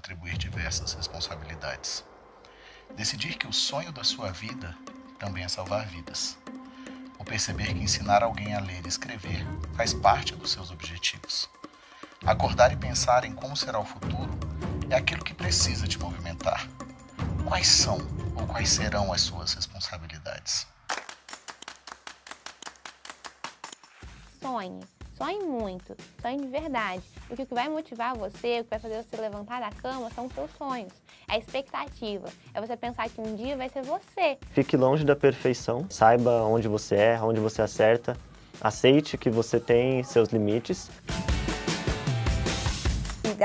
atribuir diversas responsabilidades. Decidir que o sonho da sua vida também é salvar vidas. Ou perceber que ensinar alguém a ler e escrever faz parte dos seus objetivos. Acordar e pensar em como será o futuro é aquilo que precisa te movimentar. Quais são ou quais serão as suas responsabilidades? Sonhe sonhe em muito, sonhe então, de verdade. Porque o que vai motivar você, o que vai fazer você levantar da cama são os seus sonhos, é a expectativa, é você pensar que um dia vai ser você. Fique longe da perfeição, saiba onde você erra, onde você acerta, aceite que você tem seus limites.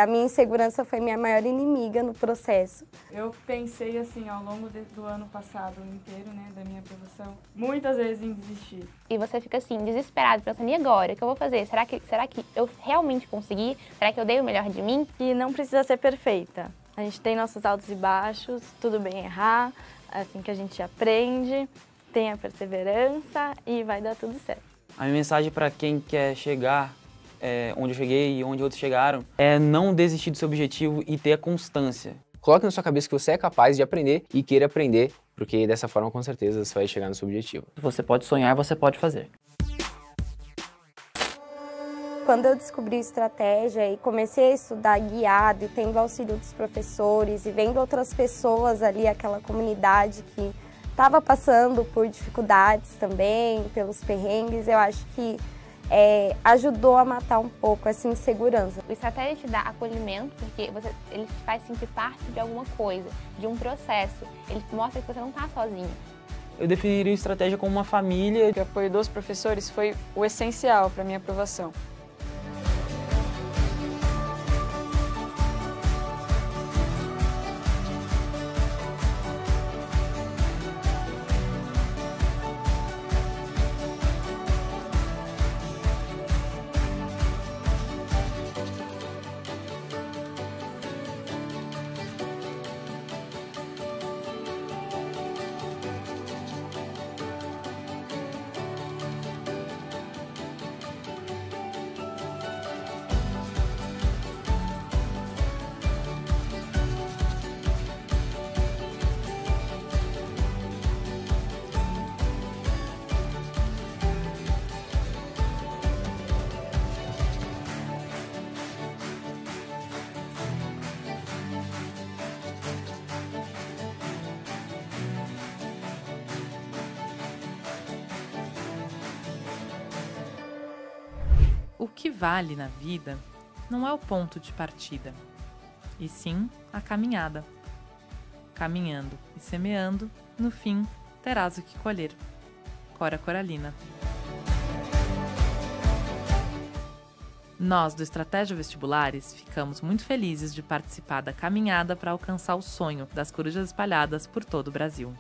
A minha insegurança foi minha maior inimiga no processo. Eu pensei assim ao longo do ano passado inteiro, né, da minha profissão, muitas vezes em desistir. E você fica assim, desesperado, pensando, e agora? O que eu vou fazer? Será que, será que eu realmente consegui? Será que eu dei o melhor de mim? E não precisa ser perfeita. A gente tem nossos altos e baixos, tudo bem errar, é assim que a gente aprende, tem a perseverança e vai dar tudo certo. A minha mensagem para quem quer chegar é, onde eu cheguei e onde outros chegaram, é não desistir do seu objetivo e ter a constância. Coloque na sua cabeça que você é capaz de aprender e queira aprender, porque dessa forma, com certeza, você vai chegar no seu objetivo. Você pode sonhar, você pode fazer. Quando eu descobri estratégia e comecei a estudar guiado e tendo auxílio dos professores e vendo outras pessoas ali, aquela comunidade que estava passando por dificuldades também, pelos perrengues, eu acho que é, ajudou a matar um pouco essa insegurança. O satélite dá acolhimento porque você, ele faz sentir parte de alguma coisa, de um processo. Ele mostra que você não está sozinho. Eu definiria a estratégia como uma família. O apoio dos professores foi o essencial para minha aprovação. que vale na vida não é o ponto de partida, e sim a caminhada. Caminhando e semeando, no fim terás o que colher. Cora Coralina. Nós do Estratégia Vestibulares ficamos muito felizes de participar da caminhada para alcançar o sonho das corujas espalhadas por todo o Brasil.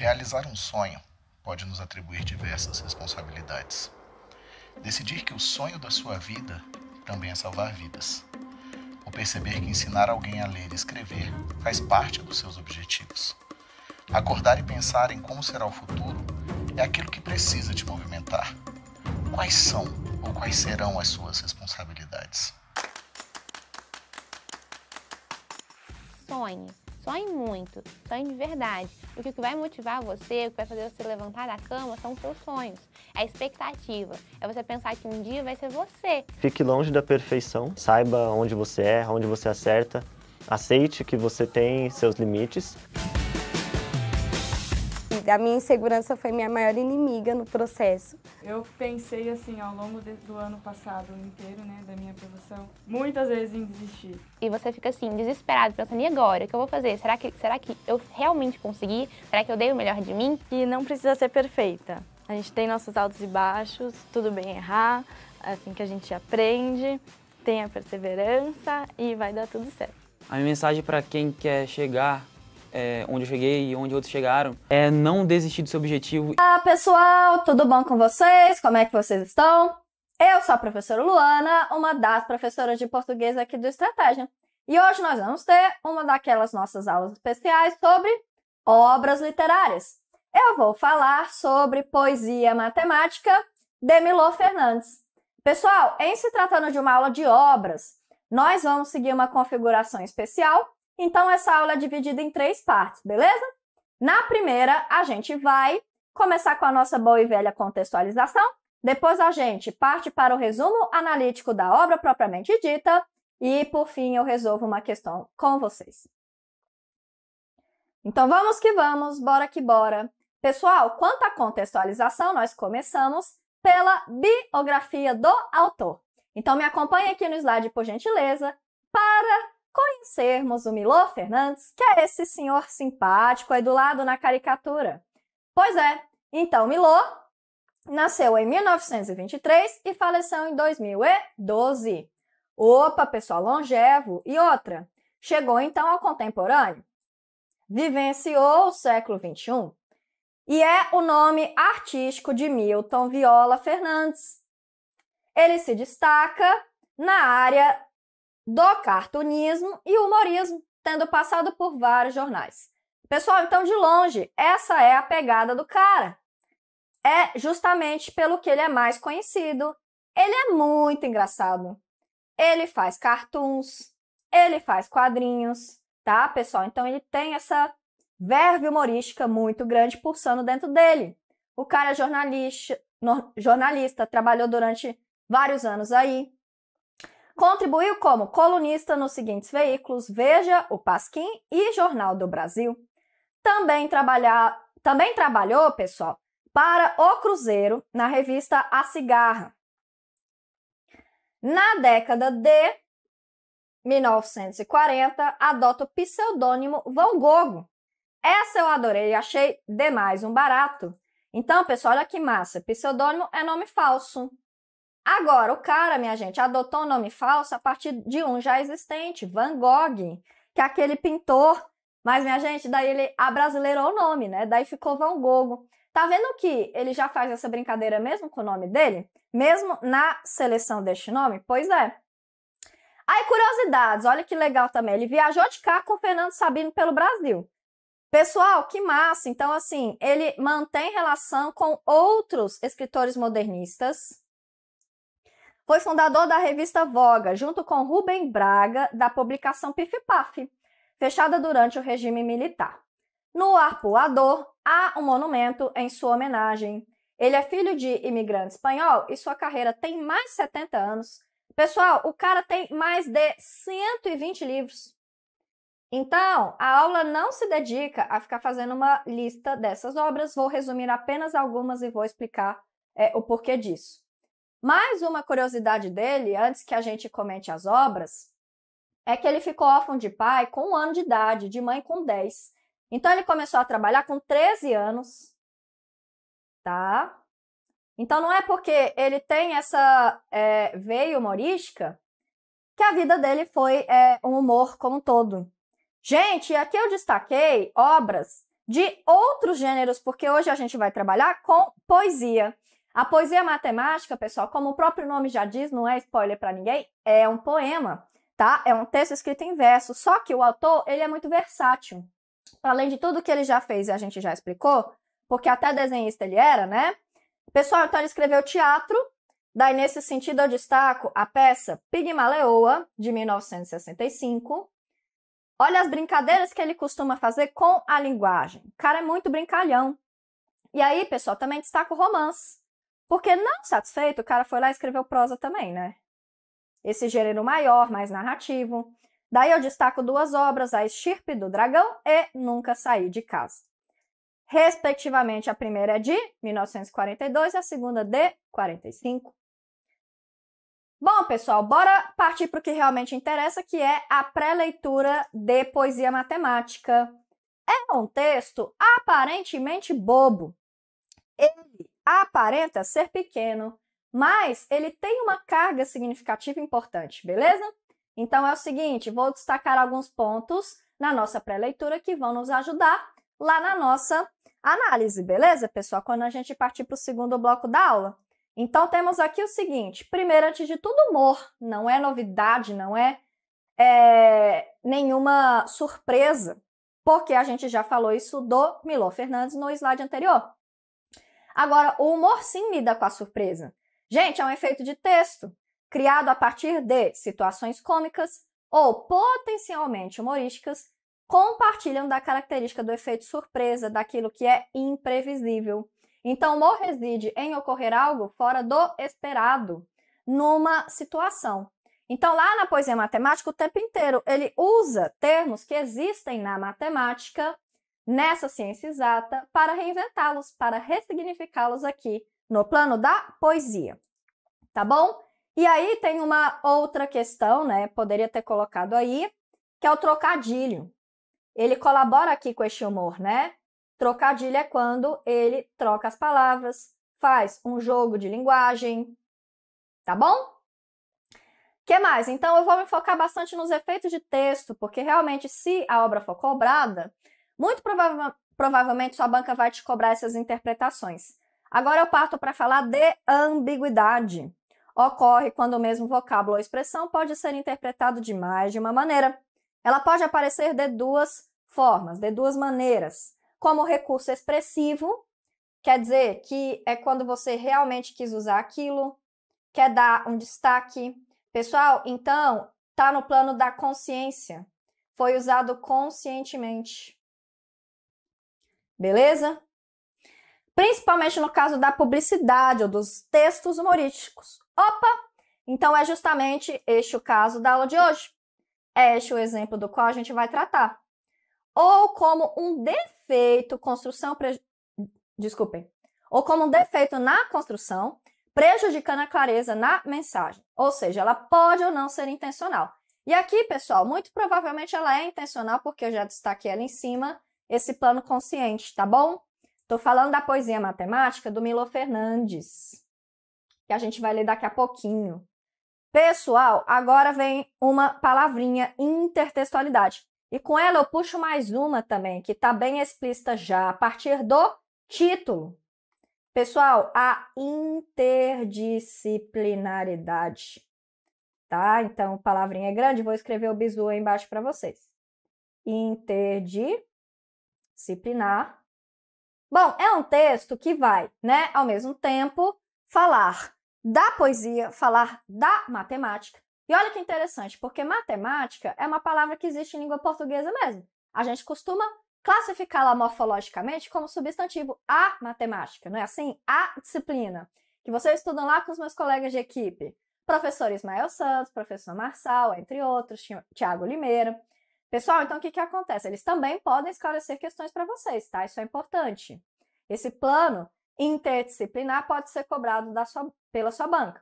Realizar um sonho pode nos atribuir diversas responsabilidades. Decidir que o sonho da sua vida também é salvar vidas. Ou perceber que ensinar alguém a ler e escrever faz parte dos seus objetivos. Acordar e pensar em como será o futuro é aquilo que precisa te movimentar. Quais são ou quais serão as suas responsabilidades? Sonhe, sonhe muito, sonhe de verdade porque o que vai motivar você, o que vai fazer você levantar da cama são seus sonhos, é a expectativa, é você pensar que um dia vai ser você. Fique longe da perfeição, saiba onde você erra, onde você acerta, aceite que você tem seus limites a minha insegurança foi minha maior inimiga no processo. Eu pensei assim ao longo de, do ano passado inteiro, né, da minha aprovação, muitas vezes em desistir. E você fica assim, desesperado, pensando, e agora? O que eu vou fazer? Será que, será que eu realmente consegui? Será que eu dei o melhor de mim? E não precisa ser perfeita. A gente tem nossos altos e baixos, tudo bem errar, é assim que a gente aprende, tem a perseverança e vai dar tudo certo. A minha mensagem para quem quer chegar é, onde eu cheguei e onde outros chegaram, é não desistir do seu objetivo. Olá pessoal, tudo bom com vocês? Como é que vocês estão? Eu sou a professora Luana, uma das professoras de português aqui do Estratégia. E hoje nós vamos ter uma daquelas nossas aulas especiais sobre obras literárias. Eu vou falar sobre poesia matemática de Milô Fernandes. Pessoal, em se tratando de uma aula de obras, nós vamos seguir uma configuração especial então, essa aula é dividida em três partes, beleza? Na primeira, a gente vai começar com a nossa boa e velha contextualização. Depois, a gente parte para o resumo analítico da obra propriamente dita. E, por fim, eu resolvo uma questão com vocês. Então, vamos que vamos, bora que bora. Pessoal, quanto à contextualização, nós começamos pela biografia do autor. Então, me acompanhe aqui no slide, por gentileza, para conhecermos o Milô Fernandes, que é esse senhor simpático aí do lado na caricatura. Pois é, então Milô nasceu em 1923 e faleceu em 2012. Opa, pessoal longevo! E outra, chegou então ao contemporâneo, vivenciou o século XXI e é o nome artístico de Milton Viola Fernandes. Ele se destaca na área do cartunismo e humorismo, tendo passado por vários jornais. Pessoal, então de longe, essa é a pegada do cara. É justamente pelo que ele é mais conhecido. Ele é muito engraçado. Ele faz cartoons, ele faz quadrinhos, tá, pessoal? Então ele tem essa verve humorística muito grande pulsando dentro dele. O cara é jornalista, jornalista trabalhou durante vários anos aí, Contribuiu como colunista nos seguintes veículos: Veja, o Pasquim e Jornal do Brasil. Também, Também trabalhou, pessoal, para o Cruzeiro na revista A Cigarra. Na década de 1940, adota o pseudônimo Van Gogh. Essa eu adorei, achei demais um barato. Então, pessoal, olha que massa. Pseudônimo é nome falso. Agora, o cara, minha gente, adotou o nome falso a partir de um já existente, Van Gogh, que é aquele pintor. Mas, minha gente, daí ele abrasileirou o nome, né? Daí ficou Van Gogh. Tá vendo que ele já faz essa brincadeira mesmo com o nome dele? Mesmo na seleção deste nome? Pois é. Aí, curiosidades, olha que legal também. Ele viajou de carro com o Fernando Sabino pelo Brasil. Pessoal, que massa! Então, assim, ele mantém relação com outros escritores modernistas, foi fundador da revista Voga, junto com Rubem Braga, da publicação Pif-Paf, fechada durante o regime militar. No Arpoador, há um monumento em sua homenagem. Ele é filho de imigrante espanhol e sua carreira tem mais de 70 anos. Pessoal, o cara tem mais de 120 livros. Então, a aula não se dedica a ficar fazendo uma lista dessas obras. Vou resumir apenas algumas e vou explicar é, o porquê disso. Mais uma curiosidade dele, antes que a gente comente as obras, é que ele ficou órfão de pai com um ano de idade, de mãe com 10. Então ele começou a trabalhar com 13 anos, tá? Então não é porque ele tem essa é, veia humorística que a vida dele foi é, um humor como um todo. Gente, aqui eu destaquei obras de outros gêneros, porque hoje a gente vai trabalhar com poesia. A poesia matemática, pessoal, como o próprio nome já diz, não é spoiler para ninguém, é um poema, tá? É um texto escrito em verso, só que o autor, ele é muito versátil. Além de tudo que ele já fez e a gente já explicou, porque até desenhista ele era, né? Pessoal, então ele escreveu teatro, daí nesse sentido eu destaco a peça Pigmaleoa, de 1965. Olha as brincadeiras que ele costuma fazer com a linguagem. O cara é muito brincalhão. E aí, pessoal, também destaco romance. Porque não satisfeito, o cara foi lá e escreveu prosa também, né? Esse gênero maior, mais narrativo. Daí eu destaco duas obras, A Estirpe do Dragão e Nunca Saí de Casa. Respectivamente, a primeira é de 1942 e a segunda de 45. Bom, pessoal, bora partir para o que realmente interessa, que é a pré-leitura de poesia matemática. É um texto aparentemente bobo. Ele aparenta ser pequeno, mas ele tem uma carga significativa importante, beleza? Então é o seguinte, vou destacar alguns pontos na nossa pré-leitura que vão nos ajudar lá na nossa análise, beleza, pessoal? Quando a gente partir para o segundo bloco da aula. Então temos aqui o seguinte, primeiro, antes de tudo, humor. Não é novidade, não é, é nenhuma surpresa, porque a gente já falou isso do Milo Fernandes no slide anterior. Agora, o humor sim lida com a surpresa. Gente, é um efeito de texto, criado a partir de situações cômicas ou potencialmente humorísticas, compartilham da característica do efeito surpresa, daquilo que é imprevisível. Então, o humor reside em ocorrer algo fora do esperado, numa situação. Então, lá na poesia matemática, o tempo inteiro ele usa termos que existem na matemática nessa ciência exata para reinventá-los, para ressignificá-los aqui no plano da poesia. Tá bom? E aí tem uma outra questão, né? Poderia ter colocado aí, que é o trocadilho. Ele colabora aqui com este humor, né? Trocadilho é quando ele troca as palavras, faz um jogo de linguagem. Tá bom? que mais? Então, eu vou me focar bastante nos efeitos de texto, porque realmente, se a obra for cobrada, muito provavelmente sua banca vai te cobrar essas interpretações. Agora eu parto para falar de ambiguidade. Ocorre quando o mesmo vocábulo ou expressão pode ser interpretado de mais de uma maneira. Ela pode aparecer de duas formas, de duas maneiras. Como recurso expressivo, quer dizer que é quando você realmente quis usar aquilo, quer dar um destaque. Pessoal, então, tá no plano da consciência. Foi usado conscientemente. Beleza? Principalmente no caso da publicidade ou dos textos humorísticos. Opa! Então é justamente este o caso da aula de hoje. É este o exemplo do qual a gente vai tratar. Ou como um defeito, construção. Pre... Desculpem. Ou como um defeito na construção, prejudicando a clareza na mensagem. Ou seja, ela pode ou não ser intencional. E aqui, pessoal, muito provavelmente ela é intencional, porque eu já destaquei ela em cima esse plano consciente, tá bom? Estou falando da poesia matemática do Milo Fernandes, que a gente vai ler daqui a pouquinho. Pessoal, agora vem uma palavrinha intertextualidade. E com ela eu puxo mais uma também, que está bem explícita já, a partir do título. Pessoal, a interdisciplinaridade. Tá? Então, palavrinha é grande, vou escrever o bizu aí embaixo para vocês. Interdi disciplinar. Bom, é um texto que vai, né, ao mesmo tempo, falar da poesia, falar da matemática. E olha que interessante, porque matemática é uma palavra que existe em língua portuguesa mesmo. A gente costuma classificá-la morfologicamente como substantivo a matemática, não é assim? A disciplina, que vocês estudam lá com os meus colegas de equipe. Professor Ismael Santos, professor Marçal, entre outros, Tiago Limeira. Pessoal, então o que, que acontece? Eles também podem esclarecer questões para vocês, tá? Isso é importante. Esse plano interdisciplinar pode ser cobrado sua, pela sua banca.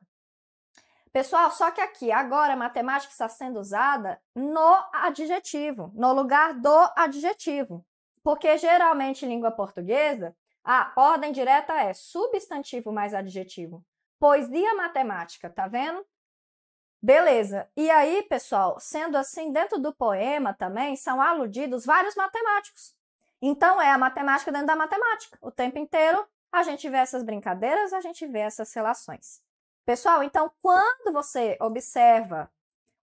Pessoal, só que aqui, agora, a matemática está sendo usada no adjetivo, no lugar do adjetivo. Porque geralmente em língua portuguesa, a ordem direta é substantivo mais adjetivo. Poesia matemática, tá vendo? Beleza. E aí, pessoal, sendo assim, dentro do poema também são aludidos vários matemáticos. Então é a matemática dentro da matemática. O tempo inteiro a gente vê essas brincadeiras, a gente vê essas relações. Pessoal, então quando você observa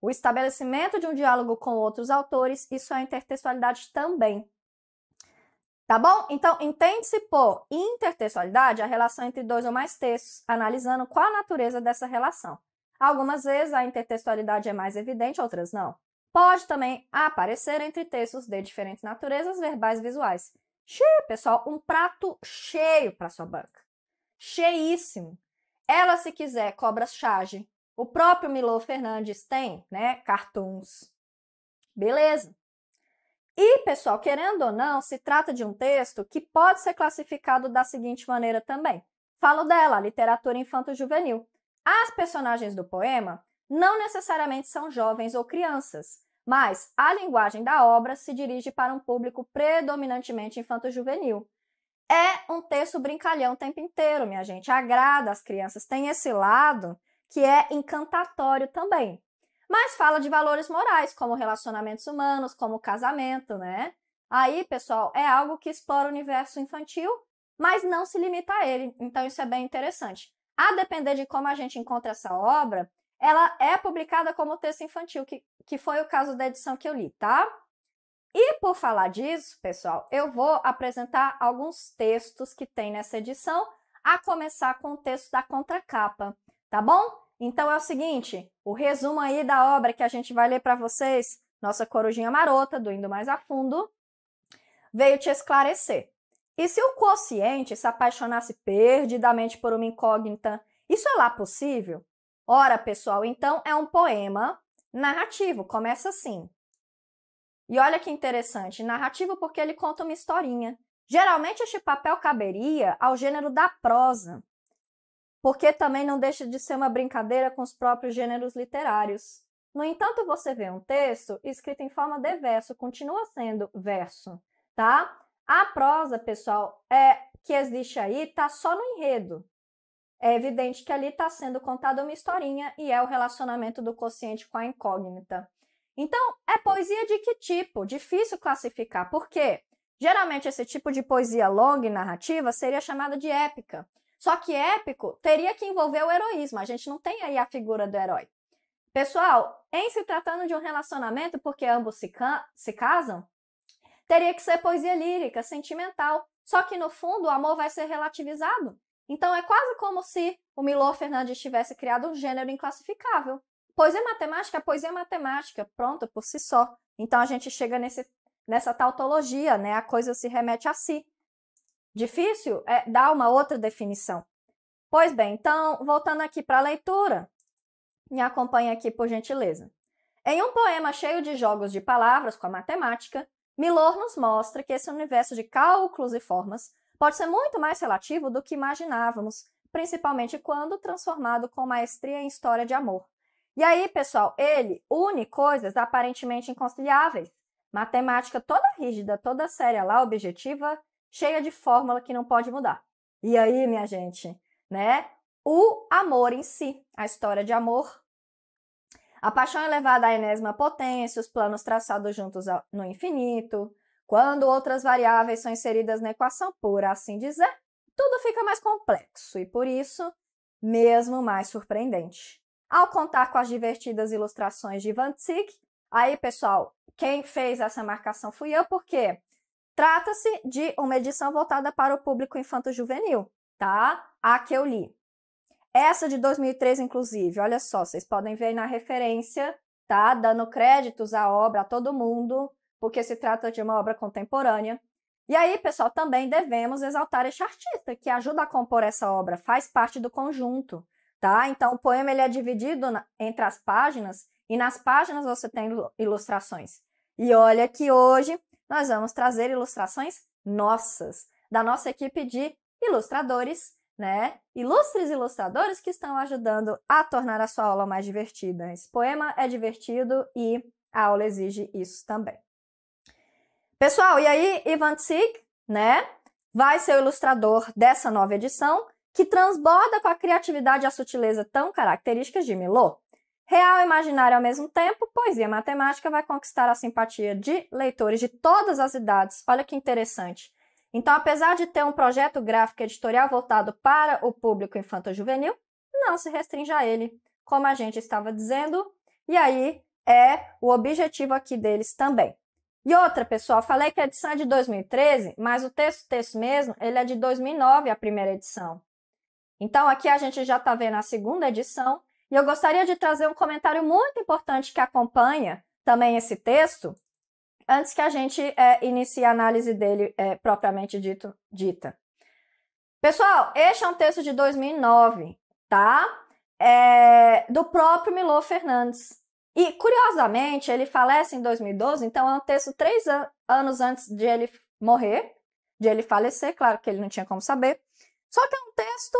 o estabelecimento de um diálogo com outros autores, isso é intertextualidade também. Tá bom? Então, entende-se por intertextualidade a relação entre dois ou mais textos, analisando qual a natureza dessa relação. Algumas vezes a intertextualidade é mais evidente, outras não. Pode também aparecer entre textos de diferentes naturezas verbais visuais. Cheio, pessoal, um prato cheio para sua banca. Cheíssimo. Ela, se quiser, cobra charge. O próprio Milô Fernandes tem, né, cartoons. Beleza. E, pessoal, querendo ou não, se trata de um texto que pode ser classificado da seguinte maneira também. Falo dela, literatura infanto-juvenil. As personagens do poema não necessariamente são jovens ou crianças, mas a linguagem da obra se dirige para um público predominantemente infanto-juvenil. É um texto brincalhão o tempo inteiro, minha gente. Agrada as crianças, tem esse lado que é encantatório também. Mas fala de valores morais, como relacionamentos humanos, como casamento, né? Aí, pessoal, é algo que explora o universo infantil, mas não se limita a ele. Então, isso é bem interessante. A depender de como a gente encontra essa obra, ela é publicada como texto infantil, que, que foi o caso da edição que eu li, tá? E por falar disso, pessoal, eu vou apresentar alguns textos que tem nessa edição, a começar com o texto da contracapa, tá bom? Então é o seguinte, o resumo aí da obra que a gente vai ler para vocês, nossa corujinha marota, do Indo Mais a Fundo, veio te esclarecer. E se o consciente se apaixonasse perdidamente por uma incógnita, isso é lá possível? Ora, pessoal, então é um poema narrativo, começa assim. E olha que interessante, narrativo porque ele conta uma historinha. Geralmente este papel caberia ao gênero da prosa, porque também não deixa de ser uma brincadeira com os próprios gêneros literários. No entanto, você vê um texto escrito em forma de verso, continua sendo verso, tá? A prosa, pessoal, é que existe aí tá só no enredo. É evidente que ali está sendo contada uma historinha e é o relacionamento do consciente com a incógnita. Então, é poesia de que tipo? Difícil classificar. Por quê? Geralmente, esse tipo de poesia longa e narrativa seria chamada de épica. Só que épico teria que envolver o heroísmo. A gente não tem aí a figura do herói. Pessoal, em se tratando de um relacionamento porque ambos se, se casam, teria que ser poesia lírica, sentimental. Só que no fundo o amor vai ser relativizado. Então é quase como se o Milor Fernandes tivesse criado um gênero inclassificável. Poesia matemática, poesia matemática, pronta por si só. Então a gente chega nesse, nessa tautologia, né? A coisa se remete a si. Difícil é dar uma outra definição. Pois bem, então, voltando aqui para a leitura, me acompanhe aqui por gentileza. Em um poema cheio de jogos de palavras com a matemática, Milor nos mostra que esse universo de cálculos e formas pode ser muito mais relativo do que imaginávamos, principalmente quando transformado com maestria em história de amor. E aí, pessoal, ele une coisas aparentemente inconciliáveis. Matemática toda rígida, toda séria lá, objetiva, cheia de fórmula que não pode mudar. E aí, minha gente, né? O amor em si, a história de amor a paixão elevada é à enésima potência, os planos traçados juntos no infinito, quando outras variáveis são inseridas na equação, por assim dizer, tudo fica mais complexo e, por isso, mesmo mais surpreendente. Ao contar com as divertidas ilustrações de Van Zyck, aí, pessoal, quem fez essa marcação fui eu, porque trata-se de uma edição voltada para o público infanto-juvenil, tá? A que eu li. Essa de 2003, inclusive, olha só, vocês podem ver na referência, tá? Dando créditos à obra a todo mundo, porque se trata de uma obra contemporânea. E aí, pessoal, também devemos exaltar este artista, que ajuda a compor essa obra, faz parte do conjunto, tá? Então, o poema ele é dividido na, entre as páginas, e nas páginas você tem ilustrações. E olha que hoje nós vamos trazer ilustrações nossas, da nossa equipe de ilustradores né? Ilustres ilustradores que estão ajudando a tornar a sua aula mais divertida. Esse poema é divertido e a aula exige isso também. Pessoal, e aí Ivan Tsig, né? Vai ser o ilustrador dessa nova edição, que transborda com a criatividade e a sutileza tão características de Milô. Real e imaginário ao mesmo tempo, poesia matemática vai conquistar a simpatia de leitores de todas as idades. Olha que interessante. Então, apesar de ter um projeto gráfico editorial voltado para o público infanto-juvenil, não se restringe a ele, como a gente estava dizendo, e aí é o objetivo aqui deles também. E outra, pessoal, falei que a edição é de 2013, mas o texto, texto mesmo, ele é de 2009, a primeira edição. Então, aqui a gente já está vendo a segunda edição, e eu gostaria de trazer um comentário muito importante que acompanha também esse texto, antes que a gente é, inicie a análise dele é, propriamente dito, dita. Pessoal, este é um texto de 2009, tá? É, do próprio Milô Fernandes. E, curiosamente, ele falece em 2012, então é um texto três an anos antes de ele morrer, de ele falecer, claro que ele não tinha como saber. Só que é um texto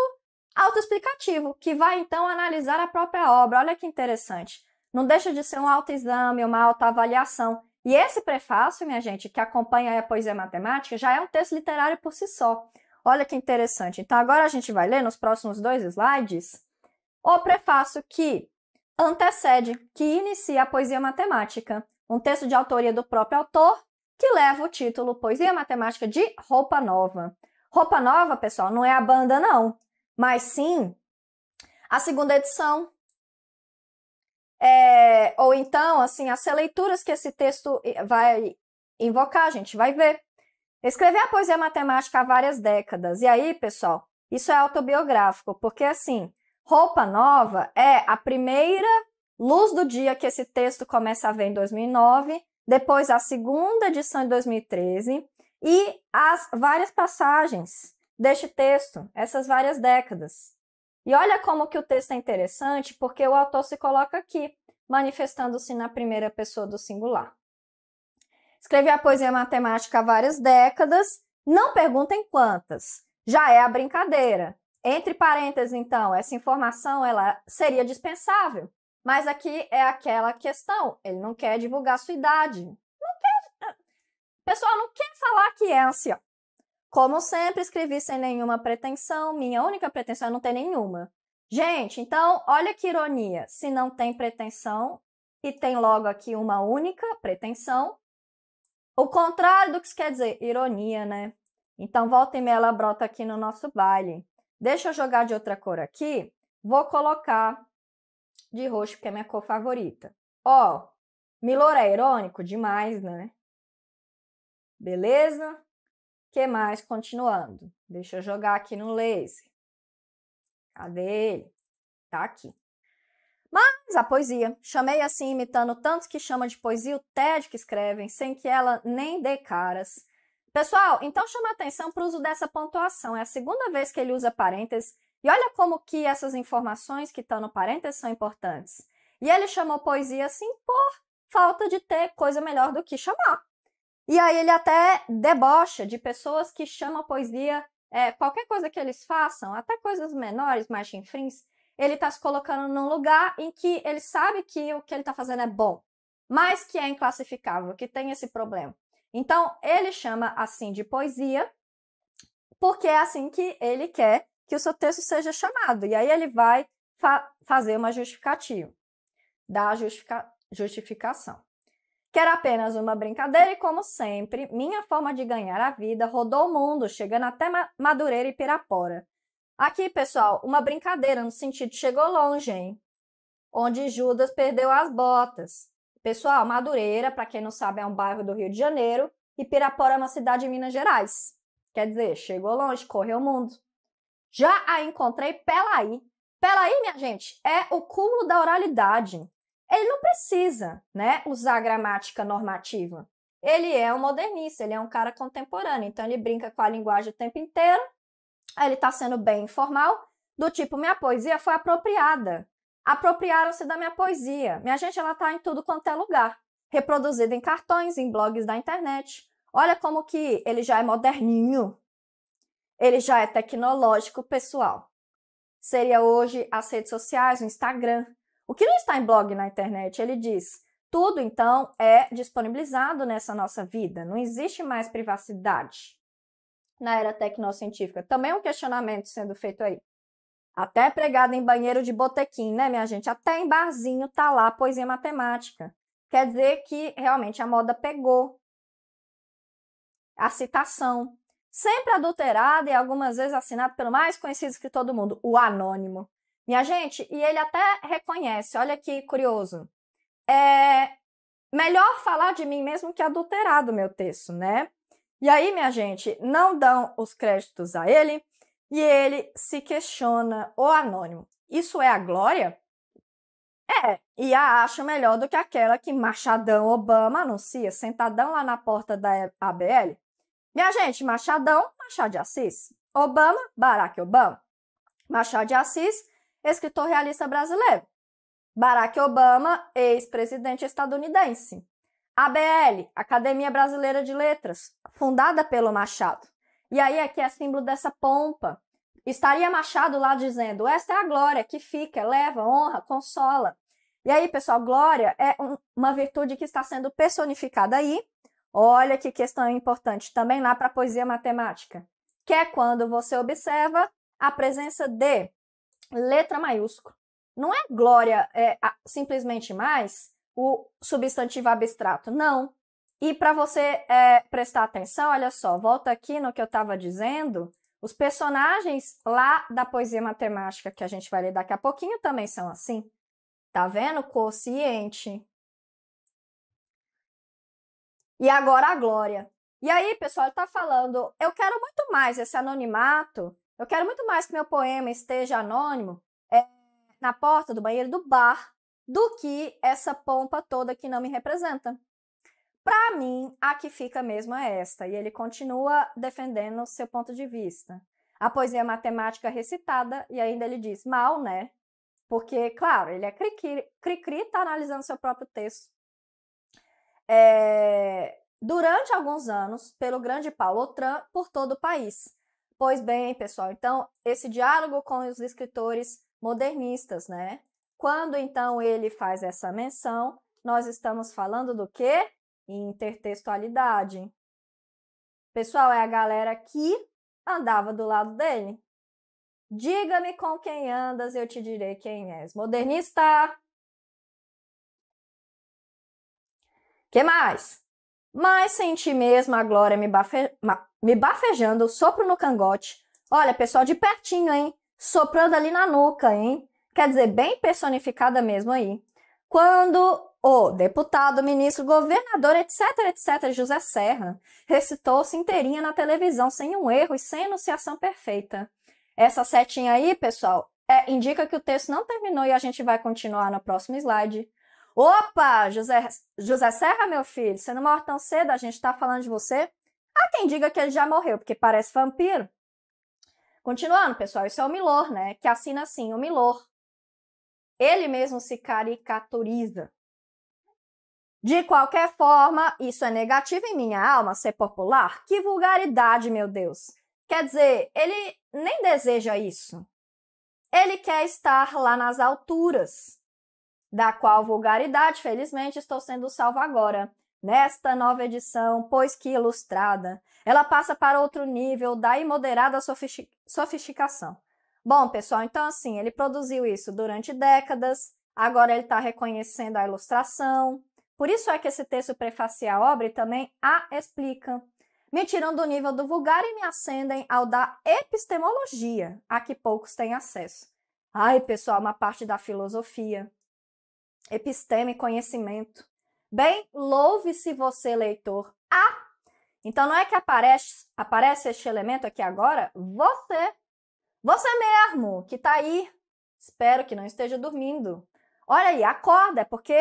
autoexplicativo, que vai, então, analisar a própria obra. Olha que interessante. Não deixa de ser um autoexame, uma autoavaliação. E esse prefácio, minha gente, que acompanha a poesia matemática, já é um texto literário por si só. Olha que interessante. Então, agora a gente vai ler nos próximos dois slides o prefácio que antecede, que inicia a poesia matemática, um texto de autoria do próprio autor que leva o título Poesia Matemática de Roupa Nova. Roupa Nova, pessoal, não é a banda, não, mas sim a segunda edição é, ou então, assim, as leituras que esse texto vai invocar, a gente vai ver. Escrever a poesia matemática há várias décadas. E aí, pessoal, isso é autobiográfico, porque assim, Roupa Nova é a primeira luz do dia que esse texto começa a ver em 2009, depois a segunda edição em 2013 e as várias passagens deste texto, essas várias décadas. E olha como que o texto é interessante, porque o autor se coloca aqui, manifestando-se na primeira pessoa do singular. Escrevi a poesia matemática há várias décadas, não perguntem quantas, já é a brincadeira. Entre parênteses, então, essa informação ela seria dispensável, mas aqui é aquela questão, ele não quer divulgar sua idade. Não quer... O ah, pessoal não quer falar que é ancião. Como sempre, escrevi sem nenhuma pretensão, minha única pretensão é não ter nenhuma. Gente, então, olha que ironia. Se não tem pretensão e tem logo aqui uma única pretensão, o contrário do que isso quer dizer, ironia, né? Então, volta e meia ela brota aqui no nosso baile. Deixa eu jogar de outra cor aqui. Vou colocar de roxo, que é minha cor favorita. Ó, Milor é irônico demais, né? Beleza? que mais continuando? Deixa eu jogar aqui no laser. Cadê ele? Tá aqui. Mas a poesia. Chamei assim, imitando tantos que chama de poesia o TED que escrevem, sem que ela nem dê caras. Pessoal, então chama atenção para o uso dessa pontuação. É a segunda vez que ele usa parênteses. E olha como que essas informações que estão no parênteses são importantes. E ele chamou poesia assim por falta de ter coisa melhor do que chamar. E aí ele até debocha de pessoas que chamam a poesia, é, qualquer coisa que eles façam, até coisas menores, mais frins, ele está se colocando num lugar em que ele sabe que o que ele está fazendo é bom, mas que é inclassificável, que tem esse problema. Então, ele chama assim de poesia, porque é assim que ele quer que o seu texto seja chamado. E aí ele vai fa fazer uma justificativa, da justifica justificação que era apenas uma brincadeira e, como sempre, minha forma de ganhar a vida rodou o mundo, chegando até Madureira e Pirapora. Aqui, pessoal, uma brincadeira no sentido chegou longe, hein? Onde Judas perdeu as botas. Pessoal, Madureira, para quem não sabe, é um bairro do Rio de Janeiro e Pirapora é uma cidade de Minas Gerais. Quer dizer, chegou longe, correu o mundo. Já a encontrei Pelaí. Pelaí, minha gente, é o cúmulo da oralidade. Ele não precisa né, usar gramática normativa. Ele é um modernista, ele é um cara contemporâneo, então ele brinca com a linguagem o tempo inteiro, aí ele está sendo bem informal, do tipo, minha poesia foi apropriada, apropriaram-se da minha poesia. Minha gente, ela está em tudo quanto é lugar, reproduzida em cartões, em blogs da internet. Olha como que ele já é moderninho, ele já é tecnológico, pessoal. Seria hoje as redes sociais, o Instagram. O que não está em blog na internet, ele diz: tudo então é disponibilizado nessa nossa vida, não existe mais privacidade. Na era tecnocientífica, também é um questionamento sendo feito aí. Até pregado em banheiro de botequim, né, minha gente? Até em barzinho tá lá poesia matemática. Quer dizer que realmente a moda pegou. A citação, sempre adulterada e algumas vezes assinada pelo mais conhecido escritor do mundo, o anônimo. Minha gente, e ele até reconhece, olha que curioso. É melhor falar de mim mesmo que adulterado meu texto, né? E aí, minha gente, não dão os créditos a ele e ele se questiona, o anônimo, isso é a glória? É, e a acha melhor do que aquela que Machadão Obama anuncia, sentadão lá na porta da ABL? Minha gente, Machadão, Machado de Assis. Obama, Barack Obama. Machado de Assis, escritor realista brasileiro. Barack Obama, ex-presidente estadunidense. ABL, Academia Brasileira de Letras, fundada pelo Machado. E aí aqui é símbolo dessa pompa. Estaria Machado lá dizendo: "Esta é a glória que fica, leva, honra, consola". E aí, pessoal, glória é um, uma virtude que está sendo personificada aí. Olha que questão importante também lá para a poesia matemática, que é quando você observa a presença de letra maiúscula. Não é glória é, simplesmente mais o substantivo abstrato, não. E para você é, prestar atenção, olha só, volta aqui no que eu estava dizendo. Os personagens lá da poesia matemática que a gente vai ler daqui a pouquinho também são assim. Tá vendo? consciente E agora a glória. E aí, pessoal, ele está falando, eu quero muito mais esse anonimato eu quero muito mais que meu poema esteja anônimo é, na porta do banheiro do bar do que essa pompa toda que não me representa. Para mim, a que fica mesmo é esta, e ele continua defendendo seu ponto de vista. A poesia matemática recitada, e ainda ele diz, mal, né? Porque, claro, ele é cri-cri, cri tá analisando seu próprio texto. É, durante alguns anos, pelo grande Paulo Otran, por todo o país. Pois bem, pessoal, então esse diálogo com os escritores modernistas, né? Quando então ele faz essa menção, nós estamos falando do quê? Intertextualidade. Pessoal, é a galera que andava do lado dele. Diga-me com quem andas, eu te direi quem és. Modernista! Que mais? Mas senti mesmo a glória me, bafe... me bafejando, sopro no cangote. Olha, pessoal de pertinho, hein? Soprando ali na nuca, hein? Quer dizer, bem personificada mesmo aí. Quando o deputado, ministro, governador, etc, etc, José Serra, recitou-se inteirinha na televisão, sem um erro e sem enunciação perfeita. Essa setinha aí, pessoal, é, indica que o texto não terminou e a gente vai continuar no próximo slide. Opa, José, José Serra, meu filho, você não morre tão cedo, a gente tá falando de você. Há quem diga que ele já morreu, porque parece vampiro. Continuando, pessoal, isso é o Milor, né? Que assina assim, o Milor. Ele mesmo se caricaturiza. De qualquer forma, isso é negativo em minha alma ser popular? Que vulgaridade, meu Deus! Quer dizer, ele nem deseja isso. Ele quer estar lá nas alturas da qual vulgaridade, felizmente, estou sendo salva agora, nesta nova edição, pois que ilustrada. Ela passa para outro nível da imoderada sofisticação. Bom, pessoal, então assim, ele produziu isso durante décadas, agora ele está reconhecendo a ilustração. Por isso é que esse texto prefacia a obra e também a explica. Me tiram do nível do vulgar e me ascendem ao da epistemologia, a que poucos têm acesso. Ai, pessoal, uma parte da filosofia episteme, conhecimento. Bem, louve-se você, leitor. Ah! Então não é que aparece, aparece este elemento aqui agora? Você! Você mesmo, que está aí. Espero que não esteja dormindo. Olha aí, acorda, é porque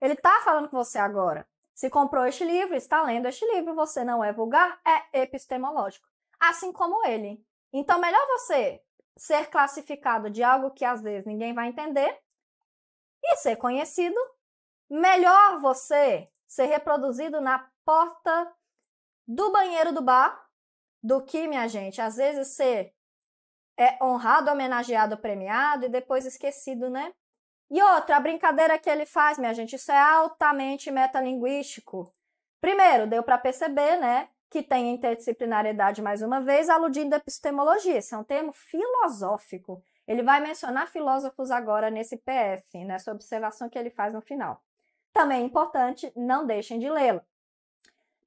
ele está falando com você agora. Se comprou este livro, está lendo este livro, você não é vulgar, é epistemológico. Assim como ele. Então, melhor você ser classificado de algo que às vezes ninguém vai entender e ser conhecido, melhor você ser reproduzido na porta do banheiro do bar do que, minha gente, às vezes ser é, honrado, homenageado, premiado e depois esquecido, né? E outra, a brincadeira que ele faz, minha gente, isso é altamente metalinguístico. Primeiro, deu para perceber, né, que tem interdisciplinariedade mais uma vez, aludindo à epistemologia. Isso é um termo filosófico. Ele vai mencionar filósofos agora nesse PS, nessa observação que ele faz no final. Também é importante, não deixem de lê-lo.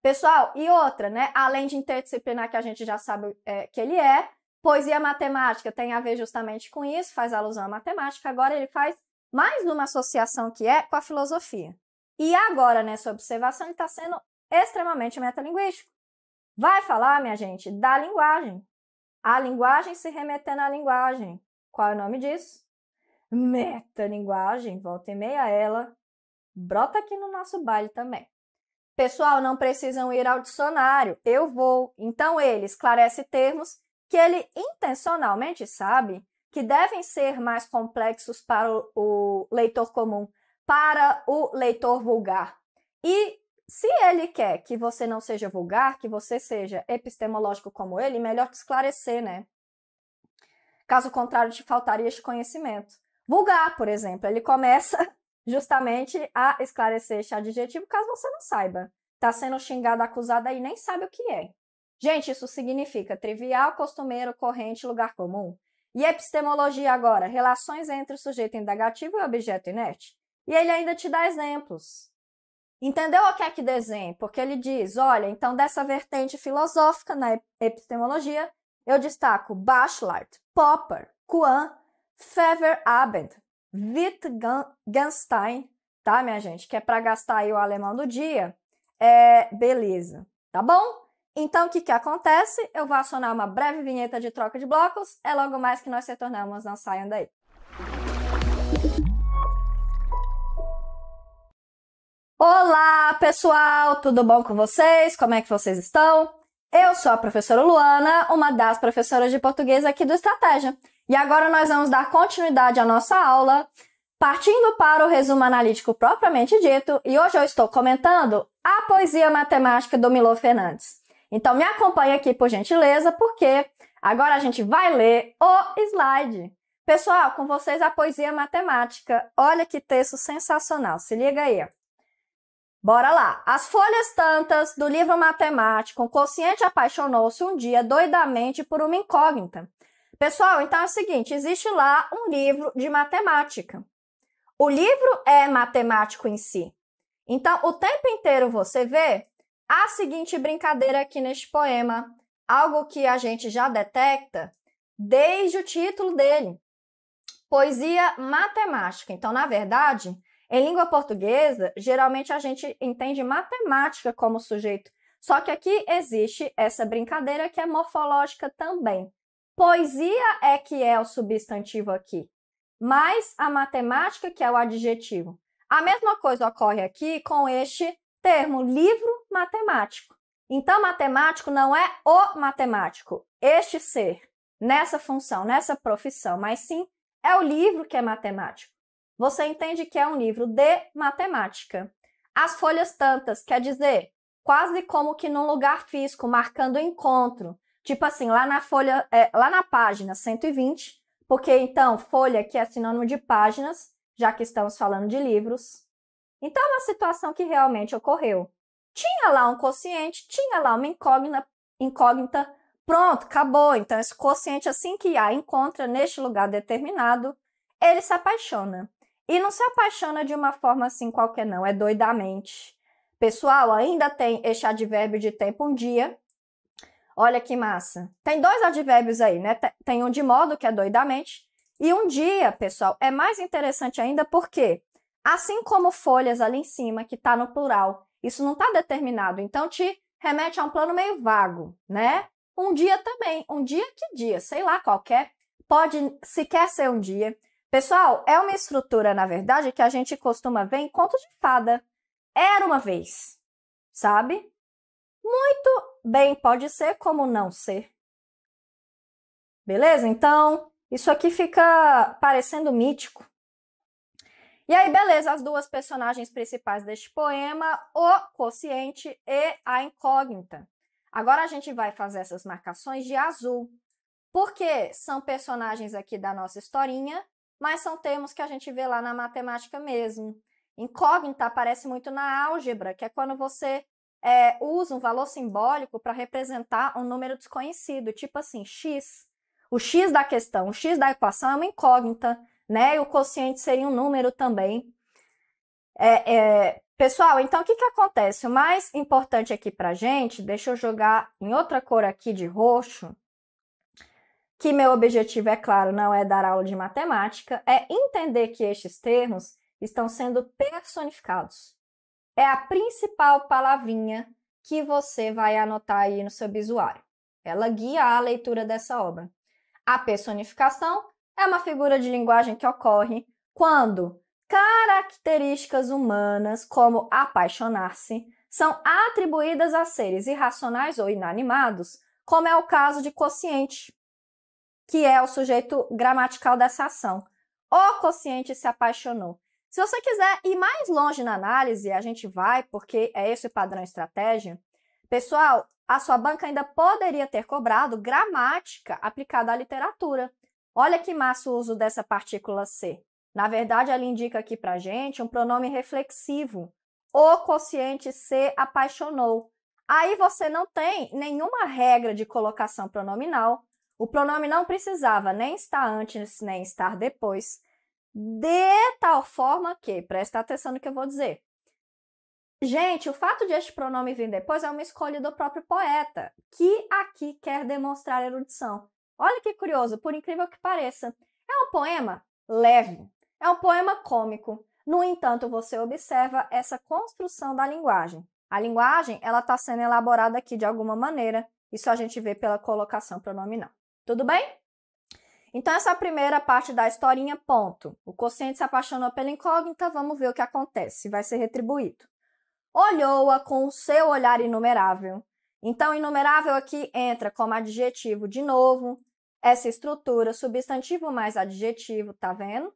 Pessoal, e outra, né? Além de interdisciplinar, que a gente já sabe é, que ele é, poesia matemática tem a ver justamente com isso, faz alusão à matemática. Agora ele faz mais uma associação que é com a filosofia. E agora, nessa observação, ele está sendo extremamente metalinguístico. Vai falar, minha gente, da linguagem. A linguagem se remetendo à linguagem. Qual é o nome disso? Metalinguagem, volta e meia ela. Brota aqui no nosso baile também. Pessoal, não precisam ir ao dicionário, eu vou. Então ele esclarece termos que ele intencionalmente sabe que devem ser mais complexos para o leitor comum, para o leitor vulgar. E se ele quer que você não seja vulgar, que você seja epistemológico como ele, melhor te esclarecer, né? Caso contrário, te faltaria este conhecimento. Vulgar, por exemplo, ele começa justamente a esclarecer este adjetivo caso você não saiba. Está sendo xingado, acusado aí, nem sabe o que é. Gente, isso significa trivial, costumeiro, corrente, lugar comum. E epistemologia agora? Relações entre o sujeito indagativo e objeto inerte? E ele ainda te dá exemplos. Entendeu o que é que desenho? Porque ele diz, olha, então dessa vertente filosófica na epistemologia, eu destaco Bachelard, Popper, Kuan, Feverabend, Wittgenstein, tá, minha gente? Que é para gastar aí o alemão do dia. É, beleza, tá bom? Então, o que, que acontece? Eu vou acionar uma breve vinheta de troca de blocos. É logo mais que nós retornamos, não saiam daí. Olá, pessoal! Tudo bom com vocês? Como é que vocês estão? Eu sou a professora Luana, uma das professoras de português aqui do Estratégia. E agora nós vamos dar continuidade à nossa aula, partindo para o resumo analítico propriamente dito, e hoje eu estou comentando a poesia matemática do Milo Fernandes. Então me acompanhe aqui por gentileza, porque agora a gente vai ler o slide. Pessoal, com vocês a poesia matemática. Olha que texto sensacional. Se liga aí. Bora lá! As folhas tantas do livro matemático, o consciente apaixonou-se um dia doidamente por uma incógnita. Pessoal, então é o seguinte: existe lá um livro de matemática. O livro é matemático em si. Então, o tempo inteiro você vê a seguinte brincadeira aqui neste poema, algo que a gente já detecta desde o título dele: Poesia matemática. Então, na verdade, em língua portuguesa, geralmente a gente entende matemática como sujeito, só que aqui existe essa brincadeira que é morfológica também. Poesia é que é o substantivo aqui, mais a matemática que é o adjetivo. A mesma coisa ocorre aqui com este termo livro matemático. Então, matemático não é o matemático, este ser, nessa função, nessa profissão, mas sim é o livro que é matemático você entende que é um livro de matemática. As folhas tantas quer dizer quase como que num lugar físico, marcando encontro. Tipo assim, lá na folha, é, lá na página 120, porque então folha que é sinônimo de páginas, já que estamos falando de livros. Então, é uma situação que realmente ocorreu. Tinha lá um consciente, tinha lá uma incógnita, incógnita pronto, acabou. Então, esse consciente, assim que A encontra neste lugar determinado, ele se apaixona. E não se apaixona de uma forma assim qualquer, não, é doidamente. Pessoal, ainda tem este advérbio de tempo um dia. Olha que massa. Tem dois advérbios aí, né? Tem um de modo, que é doidamente, e um dia, pessoal, é mais interessante ainda porque, assim como folhas ali em cima, que está no plural, isso não está determinado, então te remete a um plano meio vago, né? Um dia também, um dia que dia, sei lá, qualquer, pode sequer ser um dia, Pessoal, é uma estrutura, na verdade, que a gente costuma ver em conto de fada. Era uma vez, sabe? Muito bem pode ser, como não ser. Beleza? Então, isso aqui fica parecendo mítico. E aí, beleza, as duas personagens principais deste poema, o consciente e a incógnita. Agora a gente vai fazer essas marcações de azul, porque são personagens aqui da nossa historinha mas são termos que a gente vê lá na matemática mesmo. Incógnita aparece muito na álgebra, que é quando você é, usa um valor simbólico para representar um número desconhecido, tipo assim, x. O x da questão, o x da equação é uma incógnita, né? E o quociente seria um número também. É, é... Pessoal, então o que, que acontece? O mais importante aqui para gente, deixa eu jogar em outra cor aqui de roxo, que meu objetivo, é claro, não é dar aula de matemática, é entender que estes termos estão sendo personificados. É a principal palavrinha que você vai anotar aí no seu visuário Ela guia a leitura dessa obra. A personificação é uma figura de linguagem que ocorre quando características humanas, como apaixonar-se, são atribuídas a seres irracionais ou inanimados, como é o caso de consciente, que é o sujeito gramatical dessa ação. O quociente se apaixonou. Se você quiser ir mais longe na análise, a gente vai, porque é esse o padrão estratégia. Pessoal, a sua banca ainda poderia ter cobrado gramática aplicada à literatura. Olha que massa o uso dessa partícula ser. Na verdade, ela indica aqui para gente um pronome reflexivo. O quociente se apaixonou. Aí você não tem nenhuma regra de colocação pronominal, o pronome não precisava nem estar antes, nem estar depois, de tal forma que, presta atenção no que eu vou dizer. Gente, o fato de este pronome vir depois é uma escolha do próprio poeta, que aqui quer demonstrar erudição. Olha que curioso, por incrível que pareça. É um poema leve, é um poema cômico. No entanto, você observa essa construção da linguagem. A linguagem ela está sendo elaborada aqui de alguma maneira. Isso a gente vê pela colocação pronominal. Tudo bem? Então, essa primeira parte da historinha, ponto. O quociente se apaixonou pela incógnita, vamos ver o que acontece, se vai ser retribuído. Olhou-a com o seu olhar inumerável. Então, inumerável aqui entra como adjetivo de novo, essa estrutura, substantivo mais adjetivo, tá vendo?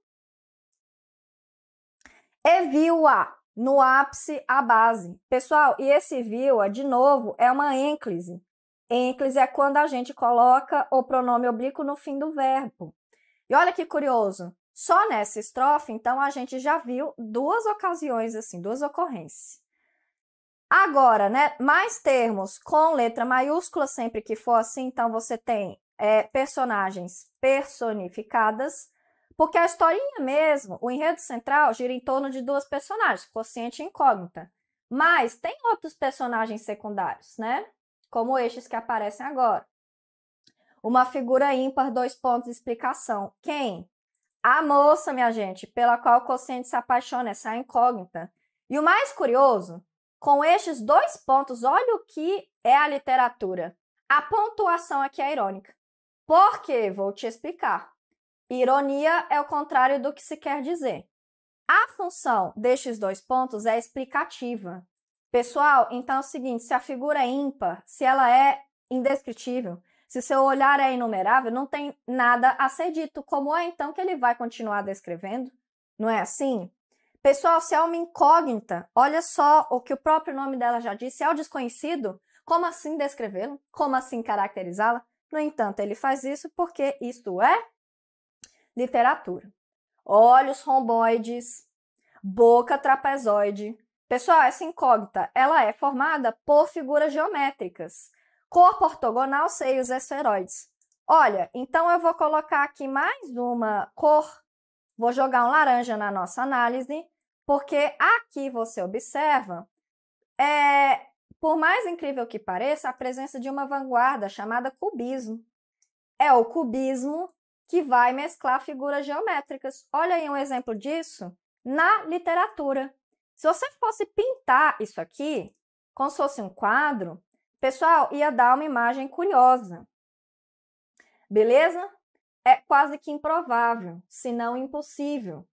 E viu-a no ápice, a base. Pessoal, e esse viu-a, de novo, é uma ênclise. Ênclise é quando a gente coloca o pronome oblíquo no fim do verbo. E olha que curioso, só nessa estrofe, então, a gente já viu duas ocasiões, assim, duas ocorrências. Agora, né, mais termos com letra maiúscula, sempre que for assim, então você tem é, personagens personificadas, porque a historinha mesmo, o enredo central, gira em torno de duas personagens, consciente e incógnita. Mas tem outros personagens secundários, né? como estes que aparecem agora. Uma figura ímpar, dois pontos de explicação. Quem? A moça, minha gente, pela qual o consciente se apaixona, essa incógnita. E o mais curioso, com estes dois pontos, olha o que é a literatura. A pontuação aqui é irônica. Por quê? Vou te explicar. Ironia é o contrário do que se quer dizer. A função destes dois pontos é explicativa. Pessoal, então é o seguinte: se a figura é ímpar, se ela é indescritível, se seu olhar é inumerável, não tem nada a ser dito. Como é então que ele vai continuar descrevendo? Não é assim? Pessoal, se é uma incógnita, olha só o que o próprio nome dela já disse, é o desconhecido, como assim descrevê-lo? Como assim caracterizá-la? No entanto, ele faz isso porque isto é literatura. Olhos romboides, boca trapezoide, Pessoal, essa incógnita ela é formada por figuras geométricas. Corpo ortogonal, seios esferoides. Olha, então eu vou colocar aqui mais uma cor. Vou jogar um laranja na nossa análise, porque aqui você observa, é, por mais incrível que pareça, a presença de uma vanguarda chamada cubismo. É o cubismo que vai mesclar figuras geométricas. Olha aí um exemplo disso na literatura. Se você fosse pintar isso aqui, como se fosse um quadro, pessoal, ia dar uma imagem curiosa. Beleza? É quase que improvável, se não impossível.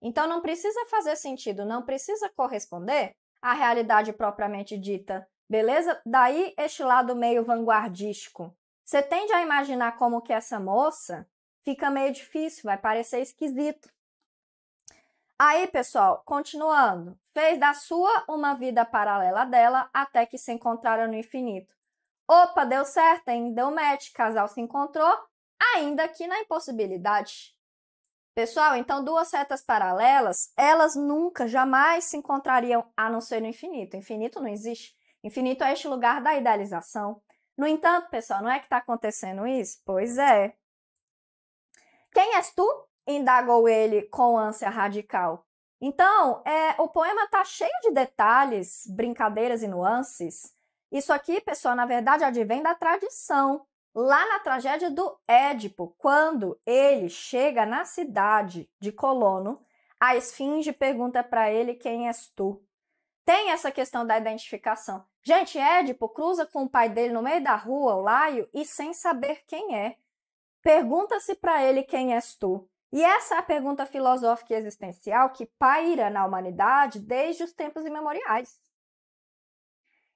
Então não precisa fazer sentido, não precisa corresponder à realidade propriamente dita, beleza? Daí este lado meio vanguardístico. Você tende a imaginar como que essa moça fica meio difícil, vai parecer esquisito. Aí, pessoal, continuando. Fez da sua uma vida paralela dela até que se encontraram no infinito. Opa, deu certo, hein? Deu match, casal se encontrou, ainda que na impossibilidade. Pessoal, então duas setas paralelas, elas nunca, jamais se encontrariam a não ser no infinito. Infinito não existe. Infinito é este lugar da idealização. No entanto, pessoal, não é que está acontecendo isso? Pois é. Quem és tu? indagou ele com ânsia radical. Então, é, o poema está cheio de detalhes, brincadeiras e nuances. Isso aqui, pessoal, na verdade, advém da tradição. Lá na tragédia do Édipo, quando ele chega na cidade de Colono, a esfinge pergunta para ele quem és tu. Tem essa questão da identificação. Gente, Édipo cruza com o pai dele no meio da rua, o Laio, e sem saber quem é. Pergunta-se para ele quem és tu. E essa é a pergunta filosófica e existencial que paira na humanidade desde os tempos imemoriais.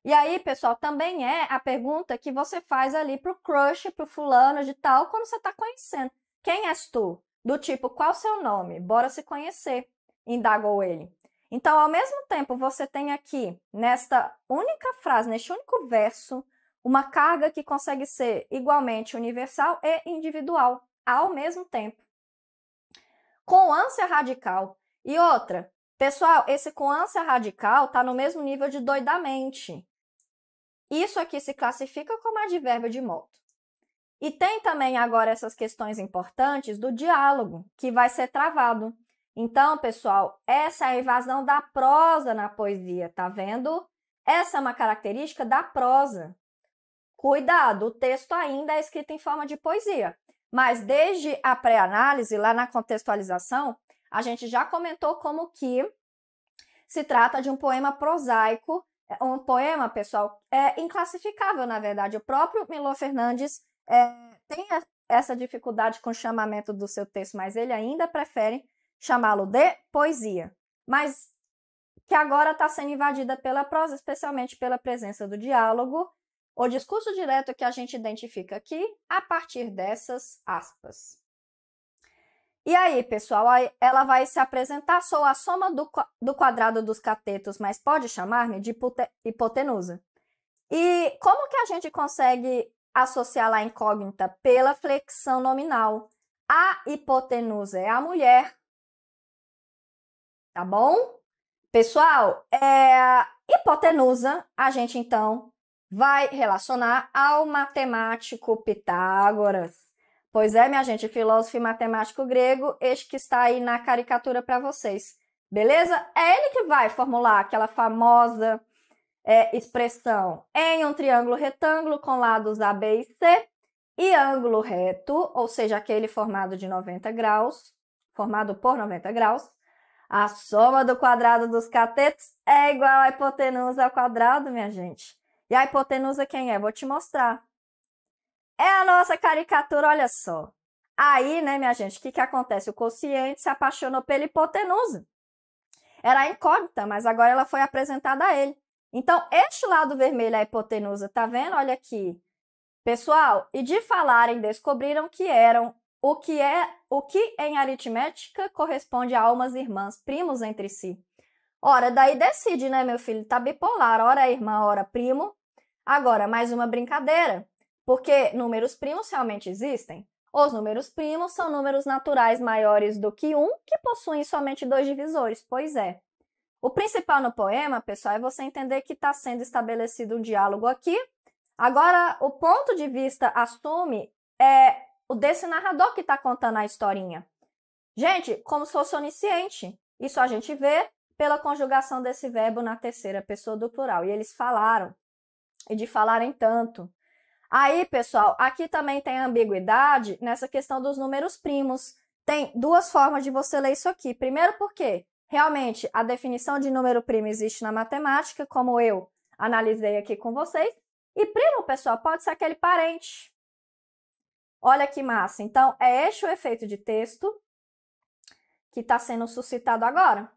E aí, pessoal, também é a pergunta que você faz ali pro crush, pro fulano de tal, quando você tá conhecendo. Quem és tu? Do tipo, qual seu nome? Bora se conhecer, indagou ele. Então, ao mesmo tempo, você tem aqui, nesta única frase, neste único verso, uma carga que consegue ser igualmente universal e individual ao mesmo tempo com ânsia radical. E outra, pessoal, esse com ânsia radical está no mesmo nível de doidamente. Isso aqui se classifica como advérbio de modo. E tem também agora essas questões importantes do diálogo, que vai ser travado. Então, pessoal, essa é a invasão da prosa na poesia, tá vendo? Essa é uma característica da prosa. Cuidado, o texto ainda é escrito em forma de poesia. Mas desde a pré-análise, lá na contextualização, a gente já comentou como que se trata de um poema prosaico, é, um poema, pessoal, é inclassificável, na verdade. O próprio Milo Fernandes é, tem essa dificuldade com o chamamento do seu texto, mas ele ainda prefere chamá-lo de poesia. Mas que agora está sendo invadida pela prosa, especialmente pela presença do diálogo o discurso direto que a gente identifica aqui a partir dessas aspas. E aí, pessoal, ela vai se apresentar, sou a soma do, do quadrado dos catetos, mas pode chamar-me de hipotenusa. E como que a gente consegue associar a incógnita? Pela flexão nominal. A hipotenusa é a mulher. Tá bom? Pessoal, é, hipotenusa, a gente então vai relacionar ao matemático Pitágoras. Pois é, minha gente, filósofo e matemático grego, este que está aí na caricatura para vocês. Beleza? É ele que vai formular aquela famosa é, expressão em um triângulo retângulo com lados A, B e C e ângulo reto, ou seja, aquele formado de 90 graus, formado por 90 graus, a soma do quadrado dos catetos é igual à hipotenusa ao quadrado, minha gente. E a hipotenusa quem é? Vou te mostrar. É a nossa caricatura, olha só. Aí, né, minha gente, o que, que acontece? O quociente se apaixonou pela hipotenusa. Era incógnita, mas agora ela foi apresentada a ele. Então, este lado vermelho é a hipotenusa, tá vendo? Olha aqui. Pessoal, e de falarem, descobriram que eram o que é o que em aritmética corresponde a almas irmãs, primos entre si. Ora, daí decide, né, meu filho? Tá bipolar, ora é irmã, ora primo. Agora, mais uma brincadeira, porque números primos realmente existem. Os números primos são números naturais maiores do que um que possuem somente dois divisores, pois é. O principal no poema, pessoal, é você entender que está sendo estabelecido um diálogo aqui. Agora, o ponto de vista assume é o desse narrador que está contando a historinha. Gente, como se fosse onisciente. Isso a gente vê pela conjugação desse verbo na terceira pessoa do plural. E eles falaram e de falarem tanto. Aí, pessoal, aqui também tem ambiguidade nessa questão dos números primos. Tem duas formas de você ler isso aqui. Primeiro, porque realmente a definição de número primo existe na matemática, como eu analisei aqui com vocês. E primo, pessoal, pode ser aquele parente. Olha que massa. Então, é este o efeito de texto que está sendo suscitado agora.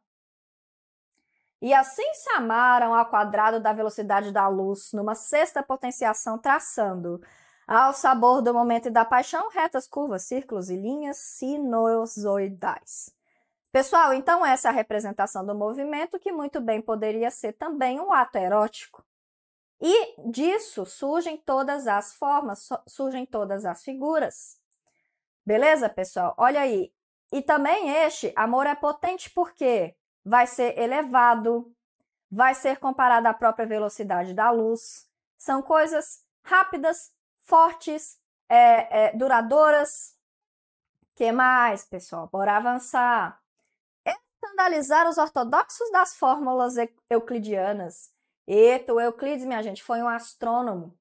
E assim samaram ao quadrado da velocidade da luz, numa sexta potenciação traçando, ao sabor do momento e da paixão, retas, curvas, círculos e linhas sinusoidais. Pessoal, então essa é a representação do movimento que muito bem poderia ser também um ato erótico. E disso surgem todas as formas, surgem todas as figuras. Beleza, pessoal? Olha aí. E também este amor é potente porque vai ser elevado, vai ser comparado à própria velocidade da luz. São coisas rápidas, fortes, é, é, duradouras. que mais, pessoal? Bora avançar. É Escandalizar os ortodoxos das fórmulas euclidianas. Eita, o Euclides, minha gente, foi um astrônomo,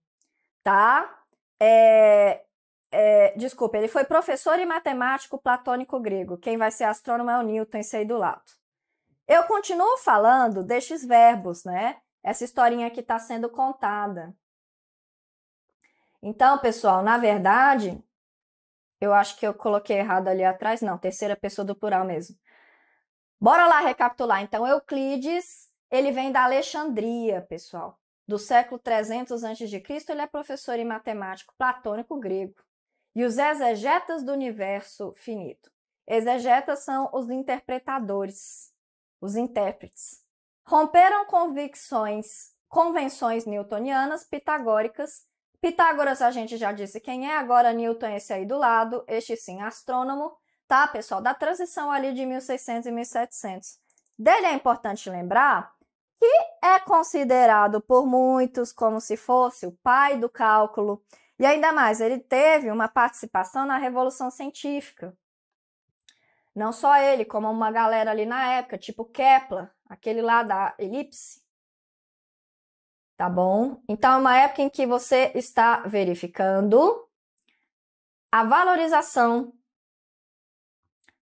tá? É, é, desculpa, ele foi professor e matemático platônico grego. Quem vai ser astrônomo é o Newton, isso aí do lado. Eu continuo falando destes verbos, né? Essa historinha que está sendo contada. Então, pessoal, na verdade, eu acho que eu coloquei errado ali atrás, não, terceira pessoa do plural mesmo. Bora lá recapitular. Então, Euclides, ele vem da Alexandria, pessoal. Do século 300 a.C., ele é professor e matemático platônico grego. E os exegetas do universo finito. Exegetas são os interpretadores os intérpretes. Romperam convicções, convenções newtonianas, pitagóricas. Pitágoras a gente já disse quem é, agora Newton esse aí do lado, este sim astrônomo, tá, pessoal? Da transição ali de 1600 e 1700. Dele é importante lembrar que é considerado por muitos como se fosse o pai do cálculo, e ainda mais, ele teve uma participação na revolução científica. Não só ele, como uma galera ali na época, tipo Kepler, aquele lá da elipse. Tá bom? Então, é uma época em que você está verificando a valorização